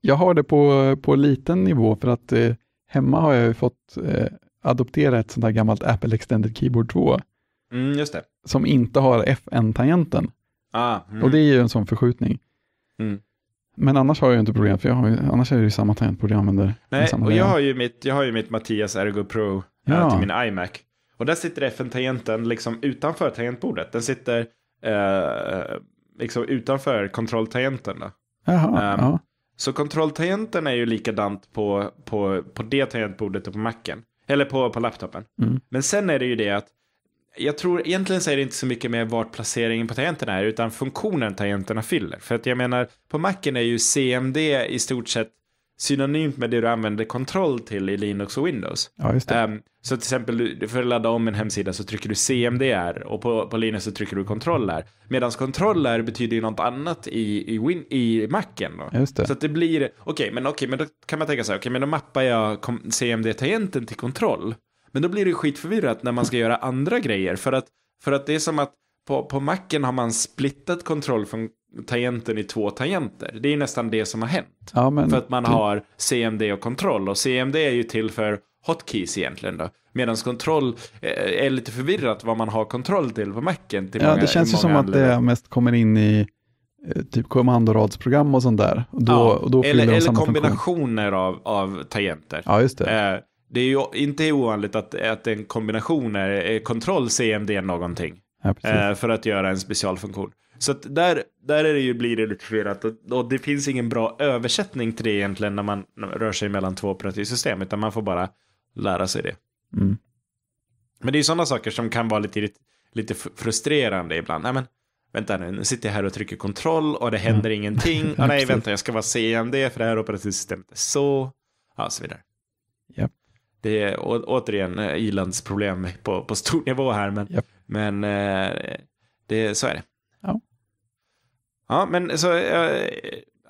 jag har det på, på liten nivå för att eh, hemma har jag fått eh, adoptera ett sånt här gammalt Apple Extended Keyboard 2. Mm, just det. Som inte har FN-tangenten. Ah, mm. Och det är ju en sån förskjutning. Mm. Men annars har jag ju inte problem, för jag har ju, annars är det ju samma tangentbord jag använder. Nej, och jag har, ju mitt, jag har ju mitt Mattias Ergo Pro eh, ja. till min iMac. Och där sitter FN-tangenten liksom utanför tangentbordet. Den sitter eh, liksom utanför kontrolltangenten. um, så kontrolltangenten är ju likadant på, på, på det tangentbordet och på macken. Eller på, på laptopen. Mm. Men sen är det ju det att jag tror egentligen så är det inte så mycket med vart placeringen på tangenterna är utan funktionen tangenterna fyller. För att jag menar på macken är ju CMD i stort sett synonymt med det du använder kontroll till i Linux och Windows. Ja, just det. Um, så till exempel för att ladda om en hemsida så trycker du CMDR och på, på Linux så trycker du kontroller. Medan kontroller betyder ju något annat i, i, win, i Macen. Då. Just det. Så att det blir, okej okay, men, okay, men då kan man tänka så här, okej okay, men då mappar jag CMD-tangenten till kontroll. Men då blir det skitförvirrat när man ska göra andra grejer för att, för att det är som att på, på Macen har man splittat kontrollfunktionen tangenten i två tangenter. Det är nästan det som har hänt. Ja, men... För att man har CMD och kontroll. Och CMD är ju till för hotkeys egentligen då. Medan kontroll eh, är lite förvirrat vad man har kontroll till på Macen. Till ja, många, det känns ju som att det mest kommer in i eh, typ kommandoradsprogram och sånt där. Och då, ja, och då eller, eller kombinationer av, av tangenter. Ja, just det. Eh, det är ju inte ovanligt att, att en kombination är kontroll CMD någonting. Ja, eh, för att göra en specialfunktion. Så där, där är det ju, blir det lite förvirrat och, och, det finns ingen bra översättning till det egentligen när man, rör sig mellan två operativsystem utan man får bara lära sig det. Mm. Men det är ju sådana saker som kan vara lite, lite frustrerande ibland. Nej, men, vänta nu, nu sitter jag här och trycker kontroll och det händer mm. ingenting. Ah, nej, vänta, jag ska vara CMD för det här operativsystemet är så. Ja, så vidare. Yep. Det är å, återigen eh, ilandsproblem på, på stor nivå här, men, yep. men eh, det, så är det. Ja, men så eh,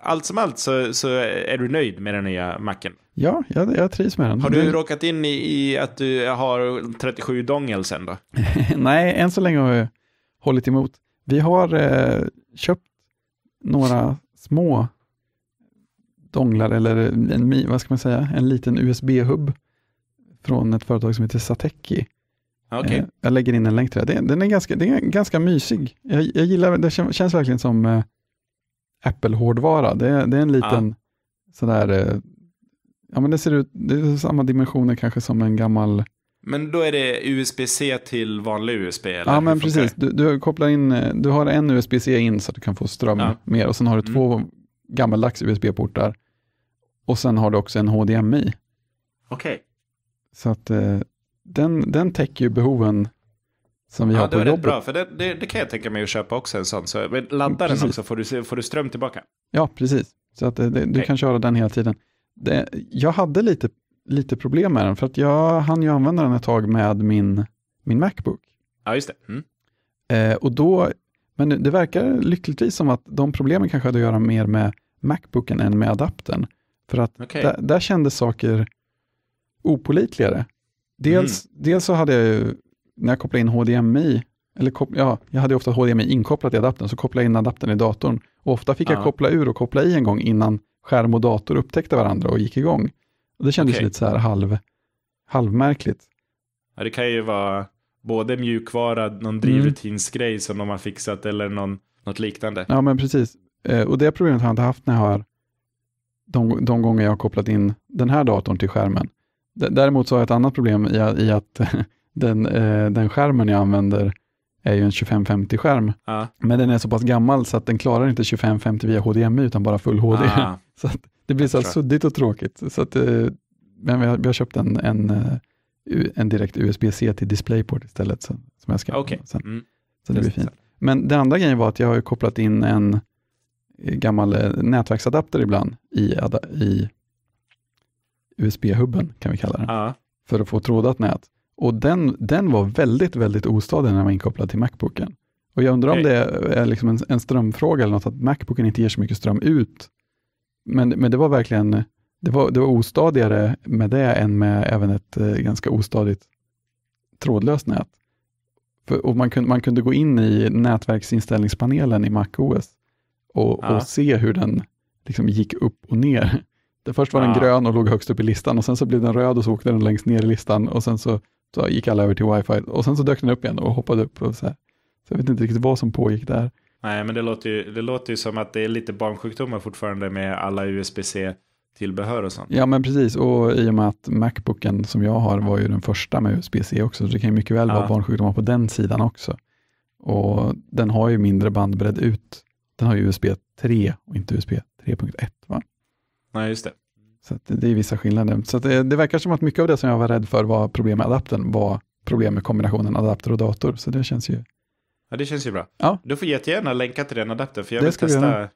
allt som allt så, så är du nöjd med den nya macken? Ja, jag, jag trivs med den. Har du råkat in i, i att du har 37 dongels sen då? Nej, än så länge har jag hållit emot. Vi har eh, köpt några små donglar, eller en, vad ska man säga, en liten USB-hubb från ett företag som heter Sateki Okay. Eh, jag lägger in en länk till det. Den är ganska, den är ganska mysig. Jag, jag gillar Det känns verkligen som eh, Apple-hårdvara. Det, det, är en liten ah. sådär, eh, ja men det ser ut, det är samma dimensioner kanske som en gammal men då är det USB-C till vanlig USB? Eller? Ja, men precis. Du, du, kopplar in, du har en USB-C in så att du kan få ström ja. mer och sen har du mm. två gammaldags USB-portar och sen har du också en HDMI. Okej. Okay. Så att den, den täcker ju behoven som vi ja, har på jobbet. det bra, för det, det, det, kan jag tänka mig att köpa också en sån. Så ladda den också, får du, får du ström tillbaka. Ja, precis. Så att det, du Nej. kan köra den hela tiden. jag hade lite, lite problem med den, för att jag hann ju använda den ett tag med min, min Macbook. Ja, just det. Mm. Eh, och då, men det verkar lyckligtvis som att de problemen kanske hade att göra mer med Macbooken än med adaptern. För att okay. där, där kändes saker opolitligare dels, mm. dels så hade jag ju, när jag kopplade in HDMI, eller kop, ja, jag hade ofta HDMI inkopplat i adaptern, så kopplade jag in adaptern i datorn. Och ofta fick ja. jag koppla ur och koppla i en gång innan skärm och dator upptäckte varandra och gick igång. Och det kändes okay. lite så här halv, halvmärkligt. Ja, det kan ju vara både mjukvara, någon mm. drivrutinsgrej mm. som de har fixat eller någon, något liknande. Ja, men precis. Eh, och det problemet har jag inte haft när jag har de, de gånger jag har kopplat in den här datorn till skärmen. Däremot så har jag ett annat problem i, i att den, eh, den skärmen jag använder är ju en 2550-skärm. Ah. Men den är så pass gammal så att den klarar inte 2550 via HDMI utan bara full HD. Ah. Så det blir så suddigt och tråkigt. Så att, eh, men vi har, vi har, köpt en, en, eh, en direkt USB-C till DisplayPort istället. Så, som jag ska okay. sen. Mm. Så det blir fint. Men den andra grejen var att jag har kopplat in en eh, gammal eh, nätverksadapter ibland i, i USB-hubben, kan vi kalla den, ja. för att få trådat nät. Och den, den var väldigt, väldigt ostadig när den var inkopplad till Macbooken. Och jag undrar om det är liksom en, en, strömfråga eller något, att Macbooken inte ger så mycket ström ut. Men, men det var verkligen, det var, det var ostadigare med det än med även ett eh, ganska ostadigt trådlöst nät. För, och man kunde, man kunde gå in i nätverksinställningspanelen i MacOS och, ja. och se hur den liksom gick upp och ner det först var den ja. Ah. grön och låg högst upp i listan och sen så blev den röd och så åkte den längst ner i listan och sen så, så gick alla över till wifi och sen så dök den upp igen och hoppade upp. Och så, här. så jag vet inte riktigt vad som pågick där. Nej, men det låter ju, det låter ju som att det är lite barnsjukdomar fortfarande med alla USB-C tillbehör och sånt. Ja, men precis. Och i och med att Macbooken som jag har var ju den första med USB-C också, så det kan ju mycket väl ja. vara ah. barnsjukdomar på den sidan också. Och den har ju mindre bandbredd ut. Den har ju USB 3 och inte USB 3.1, va? Nej, just det. Så det är vissa skillnader. Så det, det, verkar som att mycket av det som jag var rädd för var problem med adaptern var problem med kombinationen adapter och dator. Så det känns ju... Ja, det känns ju bra. Ja. Du får jättegärna länka till den adaptern, för jag det vill testa.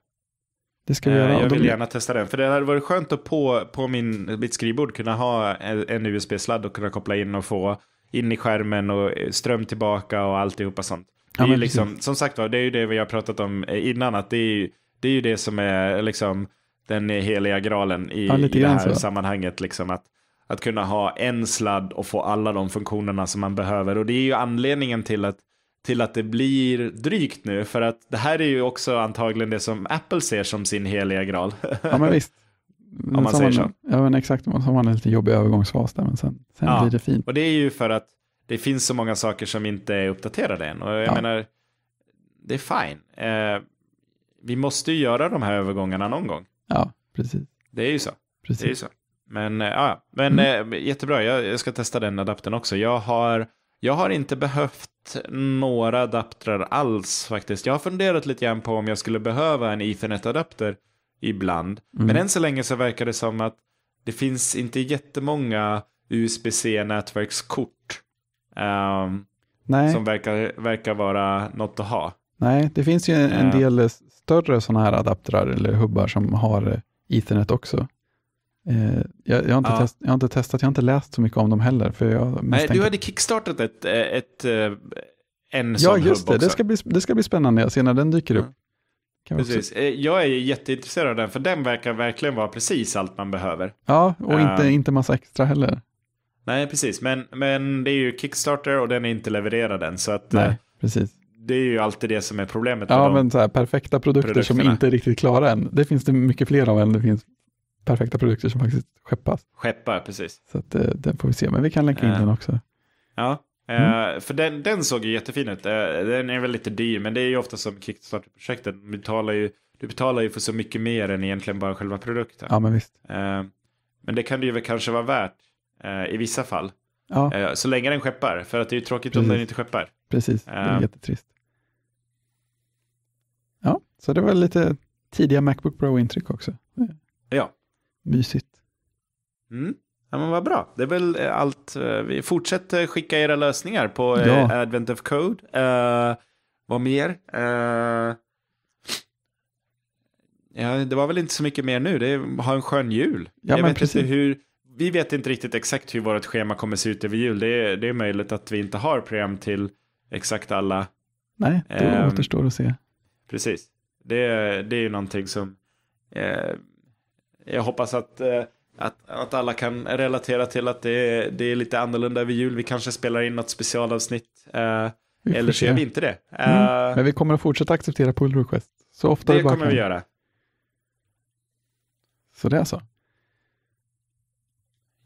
Det ska vi göra. Jag vill gärna testa den. För det hade varit skönt att på, på min, mitt skrivbord kunna ha en USB-sladd och kunna koppla in och få in i skärmen och eh, ström tillbaka och alltihopa sånt. Det är liksom, som sagt var, det är ju det vi har pratat om eh, innan, att det är det, är ju det som är liksom den heliga graalen i, ja, i det här så. sammanhanget. Liksom, att, att kunna ha en sladd och få alla de funktionerna som man behöver. Och det är ju anledningen till att, till att det blir drygt nu. För att det här är ju också antagligen det som Apple ser som sin heliga graal. Ja men visst. Om man, man säger så. Ja men exakt, man har en lite jobbig övergångsfas där men sen, sen ja, blir det fint. Och det är ju för att det finns så många saker som inte är uppdaterade än. Och jag ja. menar, det är fine. Eh, vi måste ju göra de här övergångarna någon gång. Ja, precis. Det är ju så. Precis. Det är ju så. Men, eh, ja, men mm. Eh, jättebra, jag, jag, ska testa den adaptern också. Jag har, jag har inte behövt några adaptrar alls faktiskt. Jag har funderat lite grann på om jag skulle behöva en Ethernet-adapter ibland. Mm. Men än så länge så verkar det som att det finns inte jättemånga USB-C-nätverkskort. Um, ehm, som verkar, verkar vara något att ha. Nej, det finns ju en, en del större sådana här adaptrar eller hubbar som har eh, ethernet också. Eh, jag, jag, har inte ja. test, jag har inte testat, jag har inte läst så mycket om dem heller. För jag Nej, du hade kickstartat ett, eh, ett, ett en sån Ja, just det. Det ska, bli, det ska bli spännande. att se när den dyker upp. Mm. Precis. Jag är jätteintresserad av den, för den verkar verkligen vara precis allt man behöver. Ja, och uh. inte, inte massa extra heller. Nej, precis. Men, men det är ju Kickstarter och den är inte levererad än. Så att, Nej, precis det är ju alltid det som är problemet. Ja, men så här, perfekta produkter som inte är riktigt klara än. Det finns det mycket fler av än det finns perfekta produkter som faktiskt skeppas. Skeppar, precis. Så att, eh, den får vi se, men vi kan länka in uh, den också. Ja, eh, mm. uh, för den, den såg ju jättefin ut. Uh, den är väl lite dyr, men det är ju ofta som Kickstarter-projekten. Du betalar, ju, du betalar ju för så mycket mer än egentligen bara själva produkten. Ja, men visst. men det kan det ju väl kanske vara värt i vissa fall. Ja. Så länge den skeppar, för att det är ju tråkigt Precis. om den inte skeppar. Precis, det är jättetrist. Så det var lite tidiga Macbook Pro-intryck också. Ja. Mysigt. Mm. Ja, men vad bra. Det är väl eh, allt. Eh, vi fortsätter skicka era lösningar på eh, ja. Advent of Code. Uh, vad mer? Uh, ja, det var väl inte så mycket mer nu. Det är, ha en skön jul. Ja, Jag men precis. hur, vi vet inte riktigt exakt hur vårt schema kommer se ut över jul. Det är, det är möjligt att vi inte har program till exakt alla. Nej, det um, återstår att se. Precis. Det, det är ju någonting som eh, jag hoppas att, eh, att, att alla kan relatera till att det är, det är lite annorlunda vid jul. Vi kanske spelar in något specialavsnitt. Eh, eller så gör vi inte det. Mm. Uh, Men vi kommer att fortsätta acceptera pull request. Så ofta det, det bara kommer kan. vi göra. Så det är så.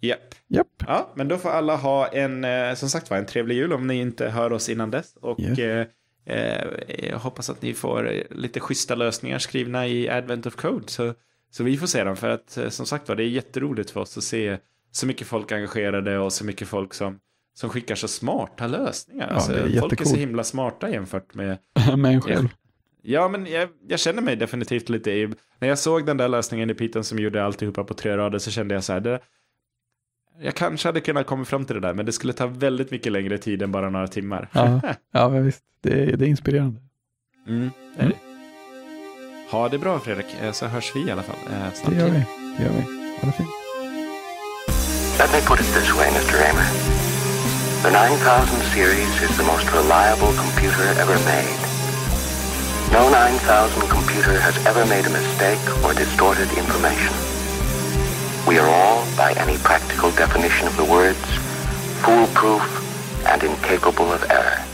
Japp. Yep. Ja, men då får alla ha en, eh, som sagt var, en trevlig jul om ni inte hör oss innan dess. Och yep. Eh, Eh, jag hoppas att ni får lite schyssta lösningar skrivna i Advent of Code. Så, så vi får se dem, för att eh, som sagt var, det är jätteroligt för oss att se så mycket folk engagerade och så mycket folk som, som skickar så smarta lösningar. Ja, alltså, är folk är så himla smarta jämfört med... med en själv. Ja, men jag, jag, känner mig definitivt lite i... När jag såg den där lösningen i Python som gjorde alltihopa på tre rader så kände jag så här, det, jag kanske hade kunnat komma fram till det där, men det skulle ta väldigt mycket längre tid än bara några timmar. Ja, ja men visst. Det, är, det är inspirerande. Mm, det Ha det bra Fredrik, eh, så hörs vi i alla fall eh, snart. Det gör vi. Det gör vi. Ha det fint. Let me put it this way, Mr. Raymer. The 9000 series is the most reliable computer ever made. No 9000 computer has ever made a mistake or distorted information. We are all, by any practical definition of the words, foolproof and incapable of error.